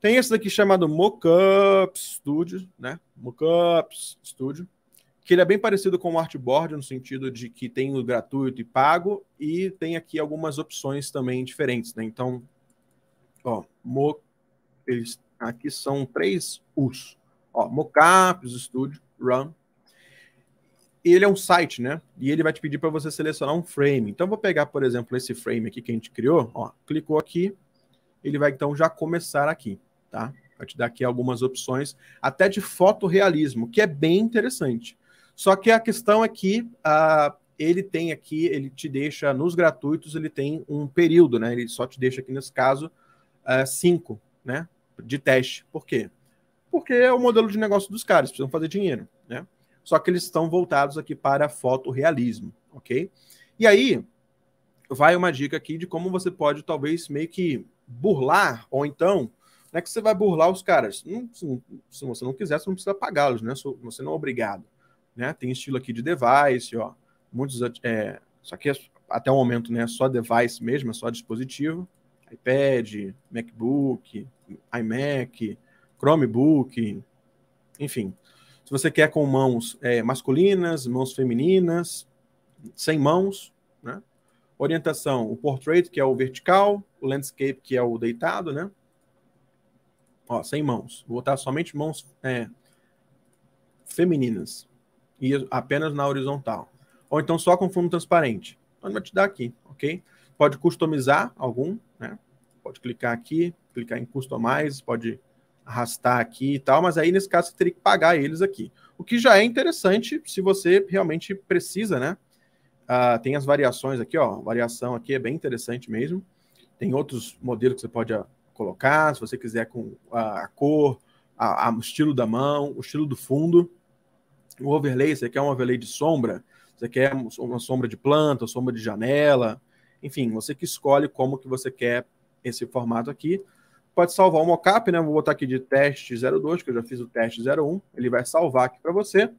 Tem esse daqui chamado Mockup Studio, né? Mockup Studio, que ele é bem parecido com o artboard no sentido de que tem o gratuito e pago e tem aqui algumas opções também diferentes, né? Então, ó, mo, eles, aqui são três U's. Ó, mockups, Studio, Run ele é um site, né? E ele vai te pedir para você selecionar um frame. Então, vou pegar, por exemplo, esse frame aqui que a gente criou. Ó, clicou aqui, ele vai então já começar aqui, tá? Vai te dar aqui algumas opções, até de fotorrealismo, que é bem interessante. Só que a questão é que uh, ele tem aqui, ele te deixa nos gratuitos, ele tem um período, né? Ele só te deixa aqui nesse caso ah, cinco, né? De teste. Por quê? Porque é o modelo de negócio dos caras, precisam fazer dinheiro só que eles estão voltados aqui para fotorrealismo, ok? E aí, vai uma dica aqui de como você pode, talvez, meio que burlar, ou então, não é que você vai burlar os caras. Não, se você não quiser, você não precisa pagá-los, né? Você não é obrigado. Né? Tem estilo aqui de device, ó. Muitos. É, só que é até o momento, né? É só device mesmo, é só dispositivo. iPad, MacBook, iMac, Chromebook, enfim. Se você quer com mãos é, masculinas, mãos femininas, sem mãos, né? Orientação, o portrait, que é o vertical, o landscape, que é o deitado, né? Ó, sem mãos. Vou botar somente mãos é, femininas e apenas na horizontal. Ou então só com fundo transparente. Então vai te dar aqui, ok? Pode customizar algum, né? Pode clicar aqui, clicar em customize, pode arrastar aqui e tal, mas aí nesse caso você teria que pagar eles aqui. O que já é interessante se você realmente precisa, né? Ah, tem as variações aqui, ó. Variação aqui é bem interessante mesmo. Tem outros modelos que você pode ah, colocar, se você quiser com a, cor, a, a, o estilo da mão, o estilo do fundo. O overlay, você quer um overlay de sombra? Você quer uma sombra de planta, sombra de janela? Enfim, você que escolhe como que você quer esse formato aqui pode salvar o mockup, né? Vou botar aqui de teste 02, que eu já fiz o teste 01, ele vai salvar aqui para você.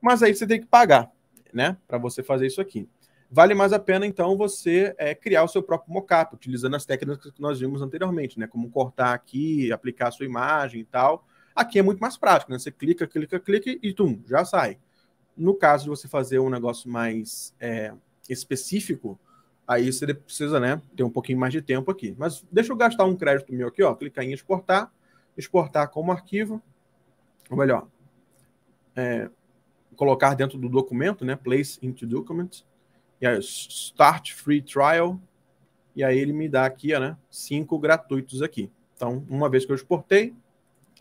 Mas aí você tem que pagar, né? Para você fazer isso aqui. Vale mais a pena, então, você é, criar o seu próprio mockup, utilizando as técnicas que nós vimos anteriormente, né? Como cortar aqui, aplicar a sua imagem e tal. Aqui é muito mais prático, né? Você clica, clica, clica e tum, já sai. No caso de você fazer um negócio mais é, específico, Aí você precisa, né, ter um pouquinho mais de tempo aqui. Mas deixa eu gastar um crédito meu aqui, ó. Clicar em exportar, exportar como arquivo, ou melhor, é, colocar dentro do documento, né, place into document, e aí start free trial, e aí ele me dá aqui, ó, né, cinco gratuitos aqui. Então, uma vez que eu exportei,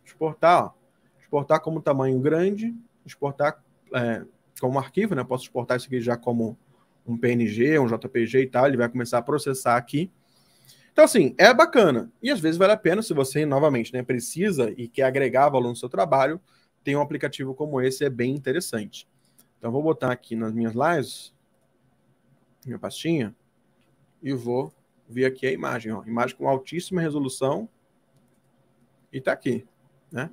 exportar, ó, exportar como tamanho grande, exportar é, como arquivo, né, posso exportar isso aqui já como um PNG, um JPG e tal, ele vai começar a processar aqui. Então, assim, é bacana. E às vezes vale a pena, se você, novamente, né, precisa e quer agregar valor no seu trabalho, tem um aplicativo como esse, é bem interessante. Então, vou botar aqui nas minhas lives, minha pastinha, e vou ver aqui a imagem. Ó. Imagem com altíssima resolução. E tá aqui, né?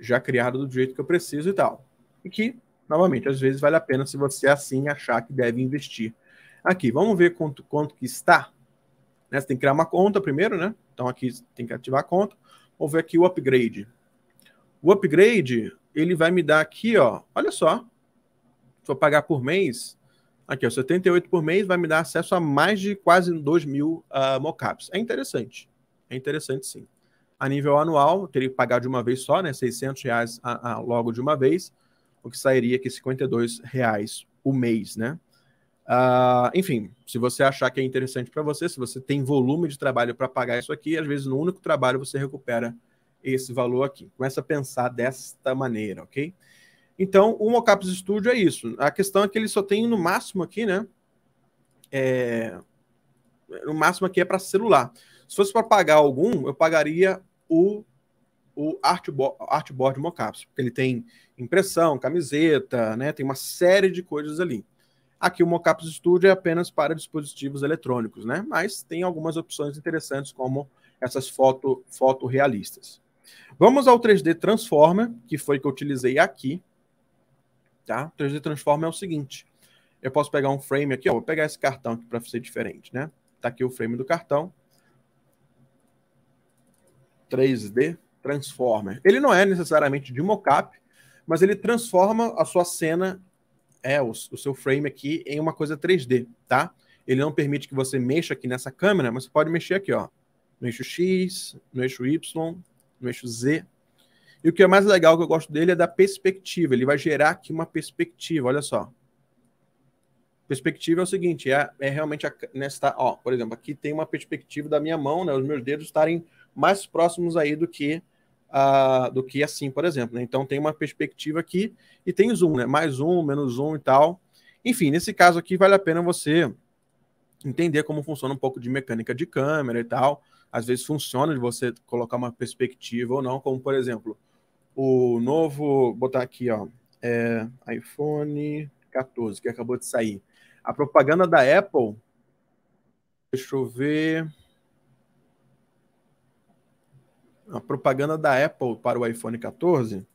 Já criado do jeito que eu preciso e tal. E que Novamente, às vezes vale a pena se você assim achar que deve investir. Aqui, vamos ver quanto, quanto que está. Né? Você tem que criar uma conta primeiro, né? Então aqui tem que ativar a conta. Vou ver aqui o upgrade. O upgrade, ele vai me dar aqui, ó. Olha só. Se eu pagar por mês, aqui, ó, 78 por mês, vai me dar acesso a mais de quase 2 mil uh, ah, mockups. É interessante. É interessante, sim. A nível anual, teria que pagar de uma vez só, né? 600 reais a, ah, a, ah, logo de uma vez o que sairia aqui 52 reais o mês, né? Uh, enfim, se você achar que é interessante para você, se você tem volume de trabalho para pagar isso aqui, às vezes no único trabalho você recupera esse valor aqui. Começa a pensar desta maneira, ok? Então, o Mocaps Studio é isso. A questão é que ele só tem no máximo aqui, né? É... No máximo aqui é para celular. Se fosse para pagar algum, eu pagaria o o artboard, Mocaps, porque ele tem impressão, camiseta, né, tem uma série de coisas ali. Aqui o Mocaps Studio é apenas para dispositivos eletrônicos, né? Mas tem algumas opções interessantes como essas foto fotorrealistas. Vamos ao 3D Transformer, que foi que eu utilizei aqui, tá? O 3D Transformer é o seguinte, eu posso pegar um frame aqui, ó, vou pegar esse cartão aqui para ser diferente, né? Tá aqui o frame do cartão. 3D Transformer. Ele não é necessariamente de mocap, mas ele transforma a sua cena, é, o, o seu frame aqui, em uma coisa 3D, tá? Ele não permite que você mexa aqui nessa câmera, mas você pode mexer aqui, ó. No eixo X, no eixo Y, no eixo Z. E o que é mais legal que eu gosto dele é da perspectiva. Ele vai gerar aqui uma perspectiva, olha só. Perspectiva é o seguinte, é, é realmente a, nesta, ó, por exemplo, aqui tem uma perspectiva da minha mão, né, os meus dedos estarem mais próximos aí do que uh, do que assim, por exemplo. Né? Então tem uma perspectiva aqui e tem zoom, né? Mais um, menos um e tal. Enfim, nesse caso aqui vale a pena você entender como funciona um pouco de mecânica de câmera e tal. Às vezes funciona de você colocar uma perspectiva ou não, como por exemplo, o novo, botar aqui, ó, é, iPhone 14, que acabou de sair. A propaganda da Apple, deixa eu ver, a propaganda da Apple para o iPhone 14. Deixa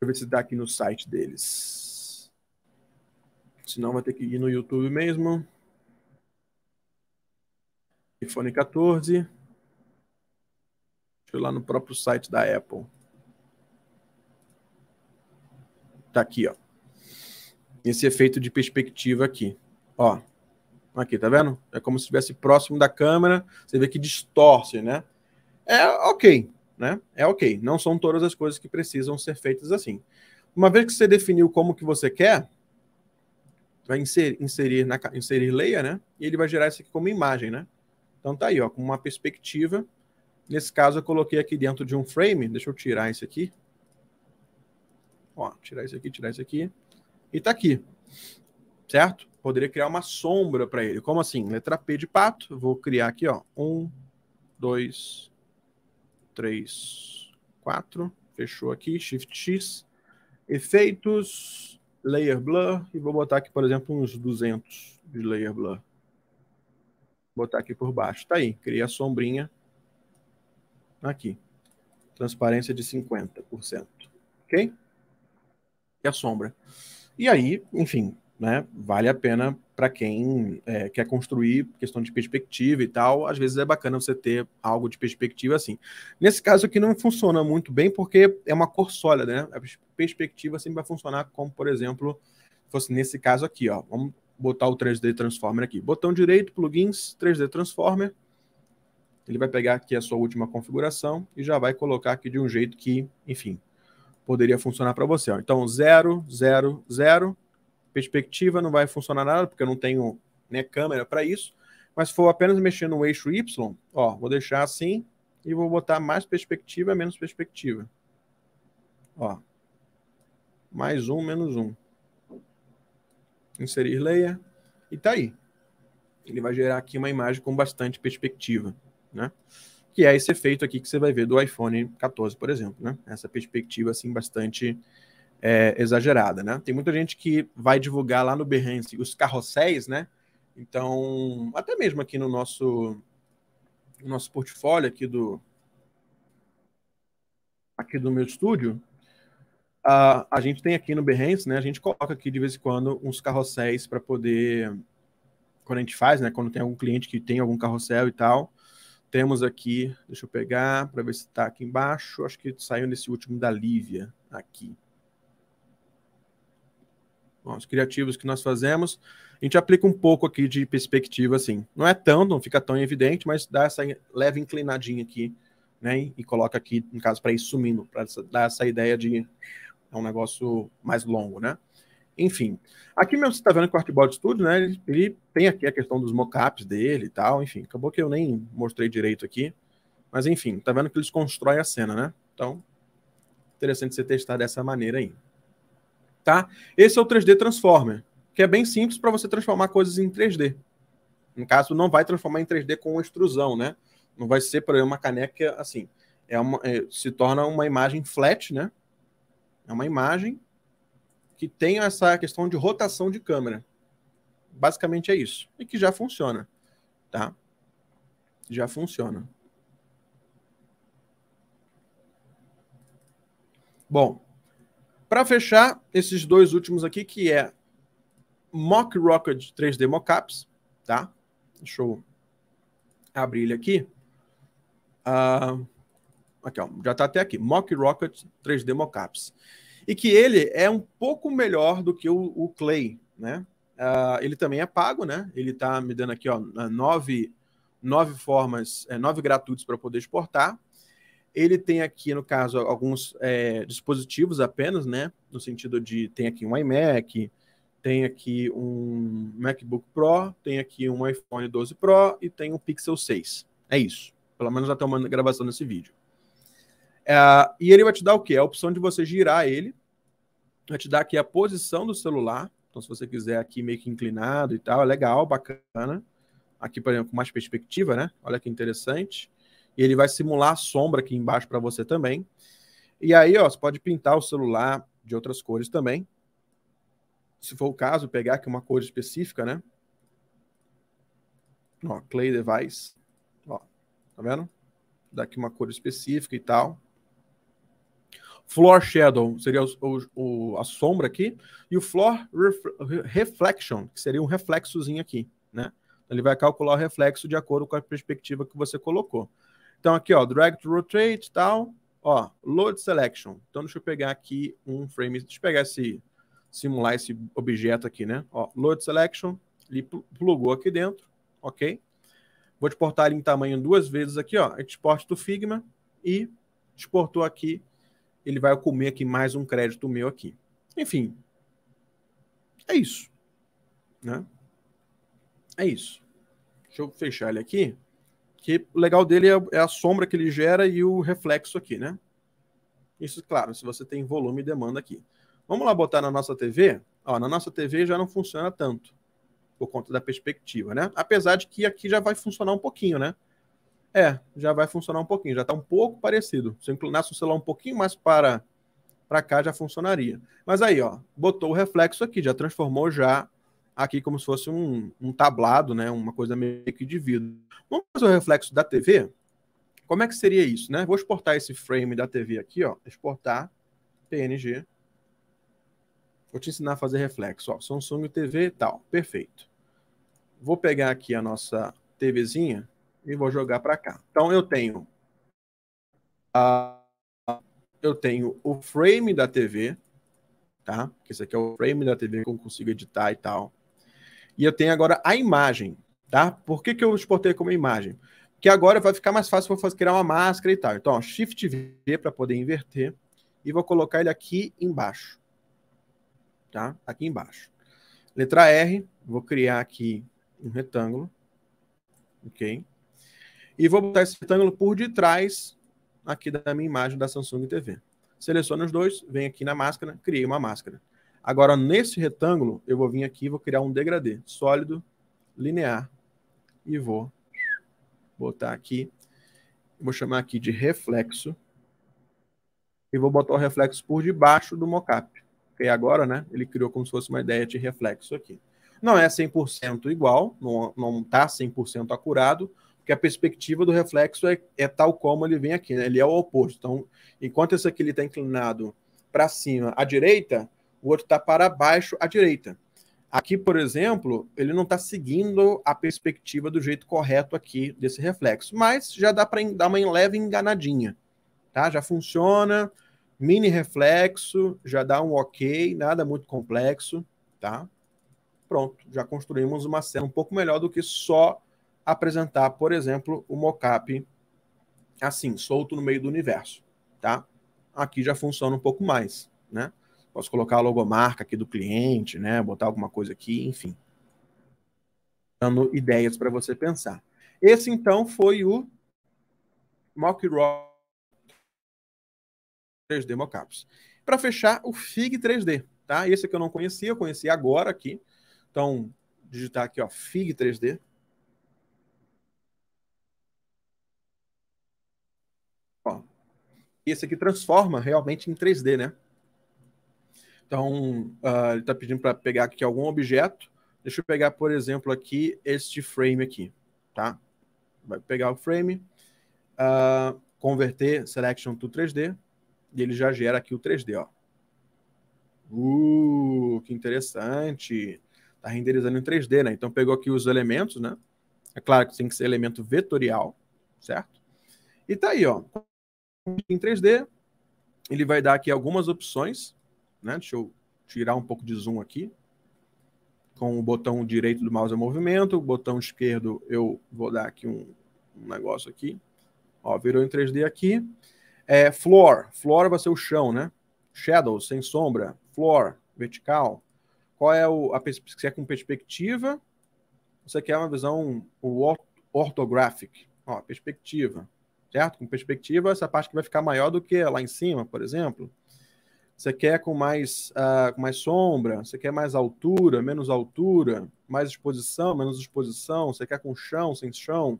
eu ver se dá aqui no site deles. Senão vai ter que ir no YouTube mesmo. iPhone 14. Deixa eu ir lá no próprio site da Apple. Tá aqui, ó. Esse efeito de perspectiva aqui. Ó, Aqui, tá vendo? É como se estivesse próximo da câmera, você vê que distorce, né? É ok, né? É ok. Não são todas as coisas que precisam ser feitas assim. Uma vez que você definiu como que você quer, vai inserir, inserir, na, inserir layer, né? E ele vai gerar isso aqui como imagem, né? Então tá aí, ó, com uma perspectiva. Nesse caso, eu coloquei aqui dentro de um frame. Deixa eu tirar isso aqui. Ó, tirar isso aqui, tirar isso aqui. E tá aqui, certo? poderia criar uma sombra para ele. Como assim? Letra P de pato, vou criar aqui, ó. Um, dois, três, quatro. Fechou aqui, Shift X. Efeitos, Layer Blur, e vou botar aqui, por exemplo, uns 200 de Layer Blur. Vou botar aqui por baixo. Tá aí, criei a sombrinha aqui. Transparência de 50%. Ok? E a sombra. E aí, enfim, né, vale a pena para quem é, quer construir questão de perspectiva e tal. Às vezes é bacana você ter algo de perspectiva assim. Nesse caso aqui não funciona muito bem porque é uma cor sólida, né? A perspectiva sempre vai funcionar como, por exemplo, fosse nesse caso aqui, ó. Vamos botar o 3D Transformer aqui. Botão direito, plugins, 3D Transformer. Ele vai pegar aqui a sua última configuração e já vai colocar aqui de um jeito que, enfim, poderia funcionar para você. Ó. Então, 0, 0, 0, perspectiva não vai funcionar nada, porque eu não tenho né, câmera para isso. Mas se for apenas mexer no eixo Y, ó, vou deixar assim e vou botar mais perspectiva, menos perspectiva. Ó, mais um, menos um. Inserir layer. E tá aí. Ele vai gerar aqui uma imagem com bastante perspectiva, né? Que é esse efeito aqui que você vai ver do iPhone 14, por exemplo, né? Essa perspectiva, assim, bastante é, exagerada, né? Tem muita gente que vai divulgar lá no Behance os carrosséis, né? Então, até mesmo aqui no nosso, no nosso portfólio aqui do aqui do meu estúdio, a, a gente tem aqui no Behance, né? A gente coloca aqui de vez em quando uns carrosséis para poder quando a gente faz, né? Quando tem algum cliente que tem algum carrossel e tal, temos aqui, deixa eu pegar para ver se está aqui embaixo. Acho que saiu nesse último da Lívia aqui os criativos que nós fazemos, a gente aplica um pouco aqui de perspectiva, assim. Não é tão, não fica tão evidente, mas dá essa leve inclinadinha aqui, né? E coloca aqui, no caso, para ir sumindo, para dar essa ideia de é um negócio mais longo, né? Enfim, aqui mesmo você está vendo que o Artboard Studio, né? Ele, ele, tem aqui a questão dos mockups dele e tal, enfim. Acabou que eu nem mostrei direito aqui, mas enfim, tá vendo que eles constroem a cena, né? Então, interessante você testar dessa maneira aí tá? Esse é o 3D Transformer, que é bem simples para você transformar coisas em 3D. No caso, não vai transformar em 3D com extrusão, né? Não vai ser, por uma caneca assim. É uma, é, se torna uma imagem flat, né? É uma imagem que tem essa questão de rotação de câmera. Basicamente é isso. E que já funciona, tá? Já funciona. Bom, para fechar, esses dois últimos aqui, que é Mock Rocket 3D Mockups, tá? Deixa eu abrir ele aqui. Uh, aqui, ó, já está até aqui. Mock Rocket 3D Mockups. E que ele é um pouco melhor do que o, o Clay, né? Uh, ele também é pago, né? Ele está me dando aqui, ó, nove, nove formas, é, nove gratuitos para poder exportar. Ele tem aqui, no caso, alguns é, dispositivos apenas, né? No sentido de tem aqui um iMac, tem aqui um MacBook Pro, tem aqui um iPhone 12 Pro e tem um Pixel 6. É isso. Pelo menos até uma gravação desse vídeo. É, e ele vai te dar o quê? A opção de você girar ele, vai te dar aqui a posição do celular. Então, se você quiser aqui meio que inclinado e tal, é legal, bacana. Aqui, por exemplo, com mais perspectiva, né? Olha que interessante e ele vai simular a sombra aqui embaixo para você também. E aí, ó, você pode pintar o celular de outras cores também. Se for o caso, pegar aqui uma cor específica, né? Ó, Clay Device. Ó, tá vendo? Daqui uma cor específica e tal. Floor Shadow seria o, o, a sombra aqui, e o Floor ref, Reflection, que seria um reflexozinho aqui, né? Ele vai calcular o reflexo de acordo com a perspectiva que você colocou. Então, aqui, ó, drag to rotate e tal. Ó, load selection. Então, deixa eu pegar aqui um frame. Deixa eu pegar esse, simular esse objeto aqui, né? Ó, load selection. Ele plugou aqui dentro, ok? Vou exportar ele em tamanho duas vezes aqui, ó. Export do Figma e exportou aqui. Ele vai comer aqui mais um crédito meu aqui. Enfim, é isso, né? É isso. Deixa eu fechar ele aqui que o legal dele é, é, a sombra que ele gera e o reflexo aqui, né? Isso, claro, se você tem volume e demanda aqui. Vamos lá botar na nossa TV? Ó, na nossa TV já não funciona tanto, por conta da perspectiva, né? Apesar de que aqui já vai funcionar um pouquinho, né? É, já vai funcionar um pouquinho, já está um pouco parecido. Se eu inclinasse o celular um pouquinho mais para, para cá, já funcionaria. Mas aí, ó, botou o reflexo aqui, já transformou já aqui como se fosse um, um tablado, né? Uma coisa meio que de vidro. Vamos fazer o reflexo da TV? Como é que seria isso, né? Vou exportar esse frame da TV aqui, ó. Exportar PNG. Vou te ensinar a fazer reflexo, ó. Samsung TV e tal. Perfeito. Vou pegar aqui a nossa TVzinha e vou jogar para cá. Então eu tenho a eu tenho o frame da TV, tá? Que esse aqui é o frame da TV que eu consigo editar e tal e eu tenho agora a imagem, tá? Por que, que eu exportei como imagem? Porque agora vai ficar mais fácil para criar uma máscara e tal. Então, ó, Shift V para poder inverter e vou colocar ele aqui embaixo, tá? Aqui embaixo. Letra R, vou criar aqui um retângulo, ok? E vou botar esse retângulo por detrás aqui da minha imagem da Samsung TV. Seleciono os dois, venho aqui na máscara, criei uma máscara. Agora, nesse retângulo, eu vou vir aqui e vou criar um degradê sólido, linear, e vou botar aqui, vou chamar aqui de reflexo, e vou botar o reflexo por debaixo do mockup. Porque agora, né, ele criou como se fosse uma ideia de reflexo aqui. Não é 100% igual, não está 100% acurado, porque a perspectiva do reflexo é, é tal como ele vem aqui, né? ele é o oposto. Então, enquanto esse aqui está inclinado para cima à direita, o outro está para baixo à direita. Aqui, por exemplo, ele não está seguindo a perspectiva do jeito correto aqui desse reflexo, mas já dá para dar uma leve enganadinha, tá? Já funciona, mini reflexo, já dá um ok, nada muito complexo, tá? Pronto, já construímos uma cena um pouco melhor do que só apresentar, por exemplo, o mocap assim, solto no meio do universo, tá? Aqui já funciona um pouco mais, né? Posso colocar a logomarca aqui do cliente, né? Botar alguma coisa aqui, enfim. Dando ideias para você pensar. Esse, então, foi o Mock Rock 3D Mockups. Para fechar, o FIG 3D, tá? Esse que eu não conhecia, eu conheci agora aqui. Então, digitar aqui, ó, FIG 3D. Ó, esse aqui transforma realmente em 3D, né? Então, uh, ele está pedindo para pegar aqui algum objeto. Deixa eu pegar, por exemplo, aqui este frame aqui, tá? Vai pegar o frame, uh, converter selection to 3D e ele já gera aqui o 3D, ó. Uh, que interessante. Tá renderizando em 3D, né? Então pegou aqui os elementos, né? É claro que tem que ser elemento vetorial, certo? E tá aí, ó. Em 3D, ele vai dar aqui algumas opções né? Deixa eu tirar um pouco de zoom aqui. Com o botão direito do mouse é movimento, o botão esquerdo eu vou dar aqui um, um negócio aqui. Ó, virou em 3D aqui. É, floor, floor vai ser o chão, né? Shadow, sem sombra. Floor, vertical. Qual é o, a, se é com perspectiva, você quer uma visão o orthographic, ó, perspectiva, certo? Com perspectiva, essa parte que vai ficar maior do que lá em cima, por exemplo. Você quer com mais, uh, com mais sombra? Você quer mais altura, menos altura? Mais exposição, menos exposição? Você quer com chão, sem chão?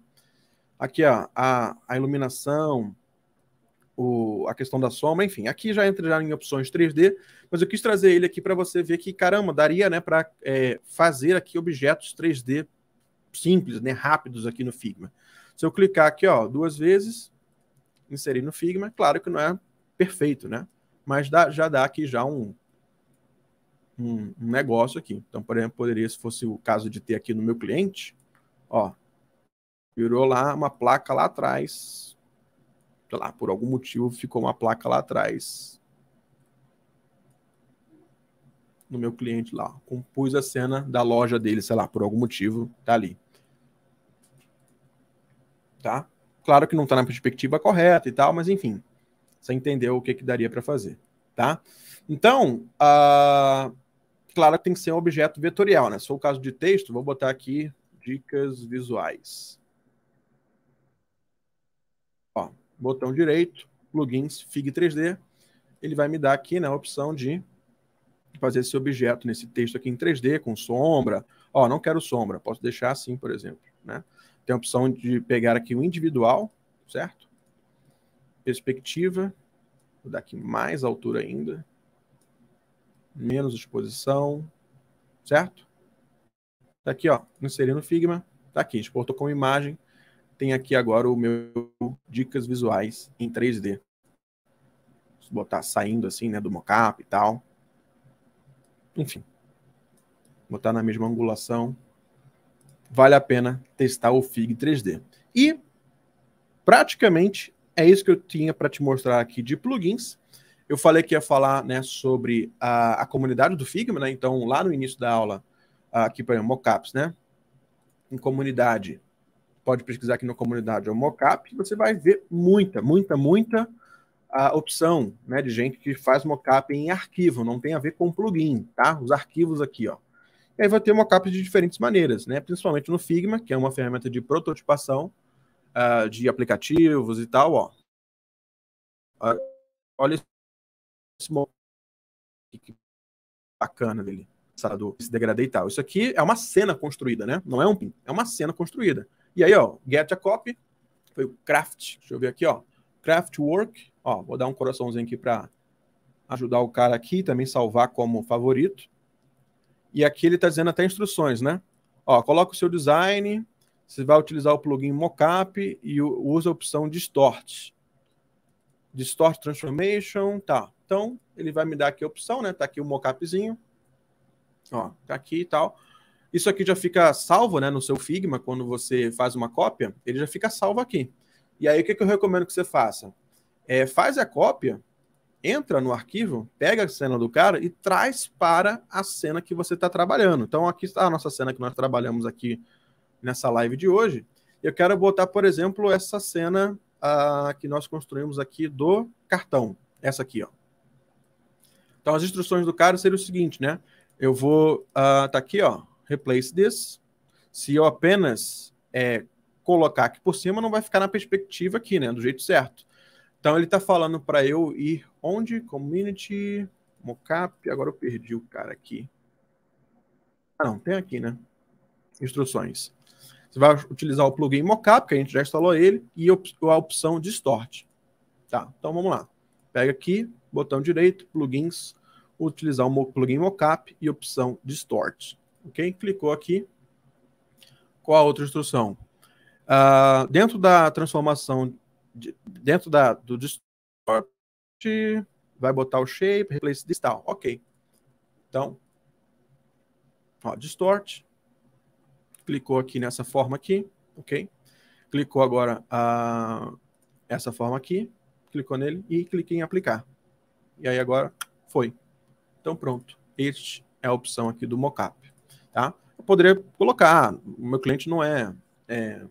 Aqui, ó, a, a iluminação, o, a questão da sombra, enfim. Aqui já entra já em opções 3D, mas eu quis trazer ele aqui para você ver que, caramba, daria né, para é, fazer aqui objetos 3D simples, né, rápidos aqui no Figma. Se eu clicar aqui ó, duas vezes, inserir no Figma, claro que não é perfeito, né? mas dá, já dá aqui já um, um, um, negócio aqui. Então, por exemplo, poderia, se fosse o caso de ter aqui no meu cliente, ó, virou lá uma placa lá atrás, sei lá, por algum motivo ficou uma placa lá atrás no meu cliente lá, compus a cena da loja dele, sei lá, por algum motivo, tá ali. Tá? Claro que não está na perspectiva correta e tal, mas enfim, você entendeu o que, que daria para fazer, tá? Então, ah, claro que tem que ser um objeto vetorial, né? Se for o caso de texto, vou botar aqui dicas visuais. Ó, botão direito, plugins, Fig 3D. Ele vai me dar aqui né, a opção de fazer esse objeto nesse texto aqui em 3D, com sombra. Ó, não quero sombra, posso deixar assim, por exemplo. Né? Tem a opção de pegar aqui o individual, certo? perspectiva. Vou dar aqui mais altura ainda. Menos exposição. Certo? Tá aqui, ó. inserindo no Figma. Tá aqui. Exportou como imagem. Tem aqui agora o meu dicas visuais em 3D. Vou botar saindo assim, né, do mockup e tal. Enfim. Botar na mesma angulação. Vale a pena testar o Fig 3D. E praticamente é isso que eu tinha para te mostrar aqui de plugins. Eu falei que ia falar né, sobre a, a comunidade do Figma, né? Então, lá no início da aula, aqui para mockups, né? Em comunidade, pode pesquisar aqui na comunidade ou mockup, você vai ver muita, muita, muita a opção né, de gente que faz mockup em arquivo, não tem a ver com plugin, tá? Os arquivos aqui, ó. E aí vai ter mockup de diferentes maneiras, né? Principalmente no Figma, que é uma ferramenta de prototipação, uh, de aplicativos e tal, ó. Ah, olha esse que bacana dele, sabe? esse degradê e tal. Isso aqui é uma cena construída, né? Não é um pin, é uma cena construída. E aí, ó, get a copy, foi o craft, deixa eu ver aqui, ó, craftwork, ó, vou dar um coraçãozinho aqui para ajudar o cara aqui, também salvar como favorito. E aqui ele está dizendo até instruções, né? Ó, coloca o seu design, você vai utilizar o plugin Mocap e usa a opção Distort. Distort Transformation, tá. Então, ele vai me dar aqui a opção, né? Tá aqui o mocapzinho. Ó, tá aqui e tal. Isso aqui já fica salvo, né, no seu Figma, quando você faz uma cópia, ele já fica salvo aqui. E aí, o que, que eu recomendo que você faça? É, faz a cópia, entra no arquivo, pega a cena do cara e traz para a cena que você está trabalhando. Então, aqui está a nossa cena que nós trabalhamos aqui nessa live de hoje. Eu quero botar, por exemplo, essa cena uh, que nós construímos aqui do cartão. Essa aqui, ó. Então, as instruções do cara seriam o seguinte, né? Eu vou, uh, tá aqui, ó, replace this. Se eu apenas é, colocar aqui por cima, não vai ficar na perspectiva aqui, né? Do jeito certo. Então, ele tá falando para eu ir onde? Community, mocap. Agora eu perdi o cara aqui. Ah, não, tem aqui, né? Instruções. Você vai utilizar o plugin Mockup, que a gente já instalou ele, e a opção Distort. Tá, então vamos lá. Pega aqui, botão direito, plugins, utilizar o plugin Mockup e opção Distort. Ok? Clicou aqui. Qual a outra instrução? Uh, dentro da transformação, de, dentro da, do Distort, vai botar o Shape, Replace Distal. Ok. Então, ó, Distort, clicou aqui nessa forma aqui, ok? Clicou agora a essa forma aqui, clicou nele e cliquei em aplicar. E aí agora foi. Então pronto, este é a opção aqui do mockup, tá? Eu poderia colocar, o meu cliente não é, é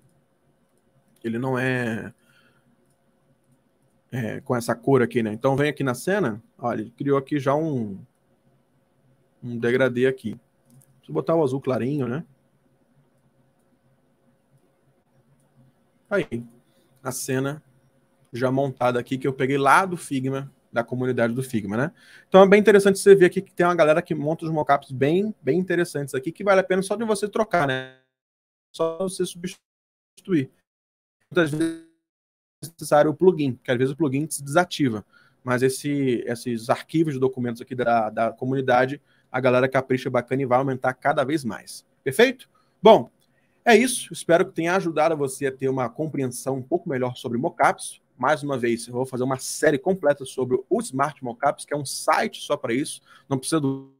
ele não é, é, com essa cor aqui, né? Então vem aqui na cena, olha, ele criou aqui já um um degradê aqui. Deixa eu botar o azul clarinho, né? Aí, a cena já montada aqui que eu peguei lá do Figma, da comunidade do Figma, né? Então é bem interessante você ver aqui que tem uma galera que monta os mockups bem, bem interessantes aqui, que vale a pena só de você trocar, né? Só você substituir. Muitas vezes é necessário o plugin, que às vezes o plugin se desativa. Mas esse, esses arquivos de documentos aqui da, da comunidade, a galera capricha bacana e vai aumentar cada vez mais. Perfeito? Bom, é isso, espero que tenha ajudado você a ter uma compreensão um pouco melhor sobre mocaps. Mais uma vez, eu vou fazer uma série completa sobre o Smart Mocaps, que é um site só para isso, não precisa do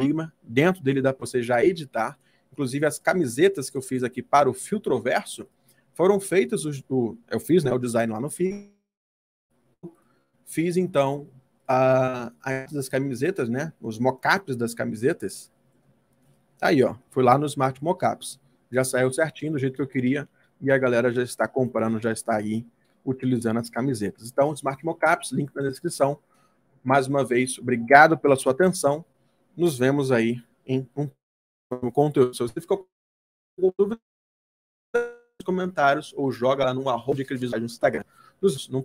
Ligma, dentro dele dá para você já editar. Inclusive, as camisetas que eu fiz aqui para o Filtroverso foram feitas, os, o, eu fiz né, o design lá no fim, fiz então a, as camisetas, né, os mocaps das camisetas. Aí, ó, fui lá no Smart Mocaps já saiu certinho do jeito que eu queria e a galera já está comprando, já está aí utilizando as camisetas. Então, Smart Mocaps, link na descrição. Mais uma vez, obrigado pela sua atenção. Nos vemos aí em um conteúdo. Se você ficou com dúvida, comentários ou joga lá no arroba de credibilidade no Instagram. Nos, no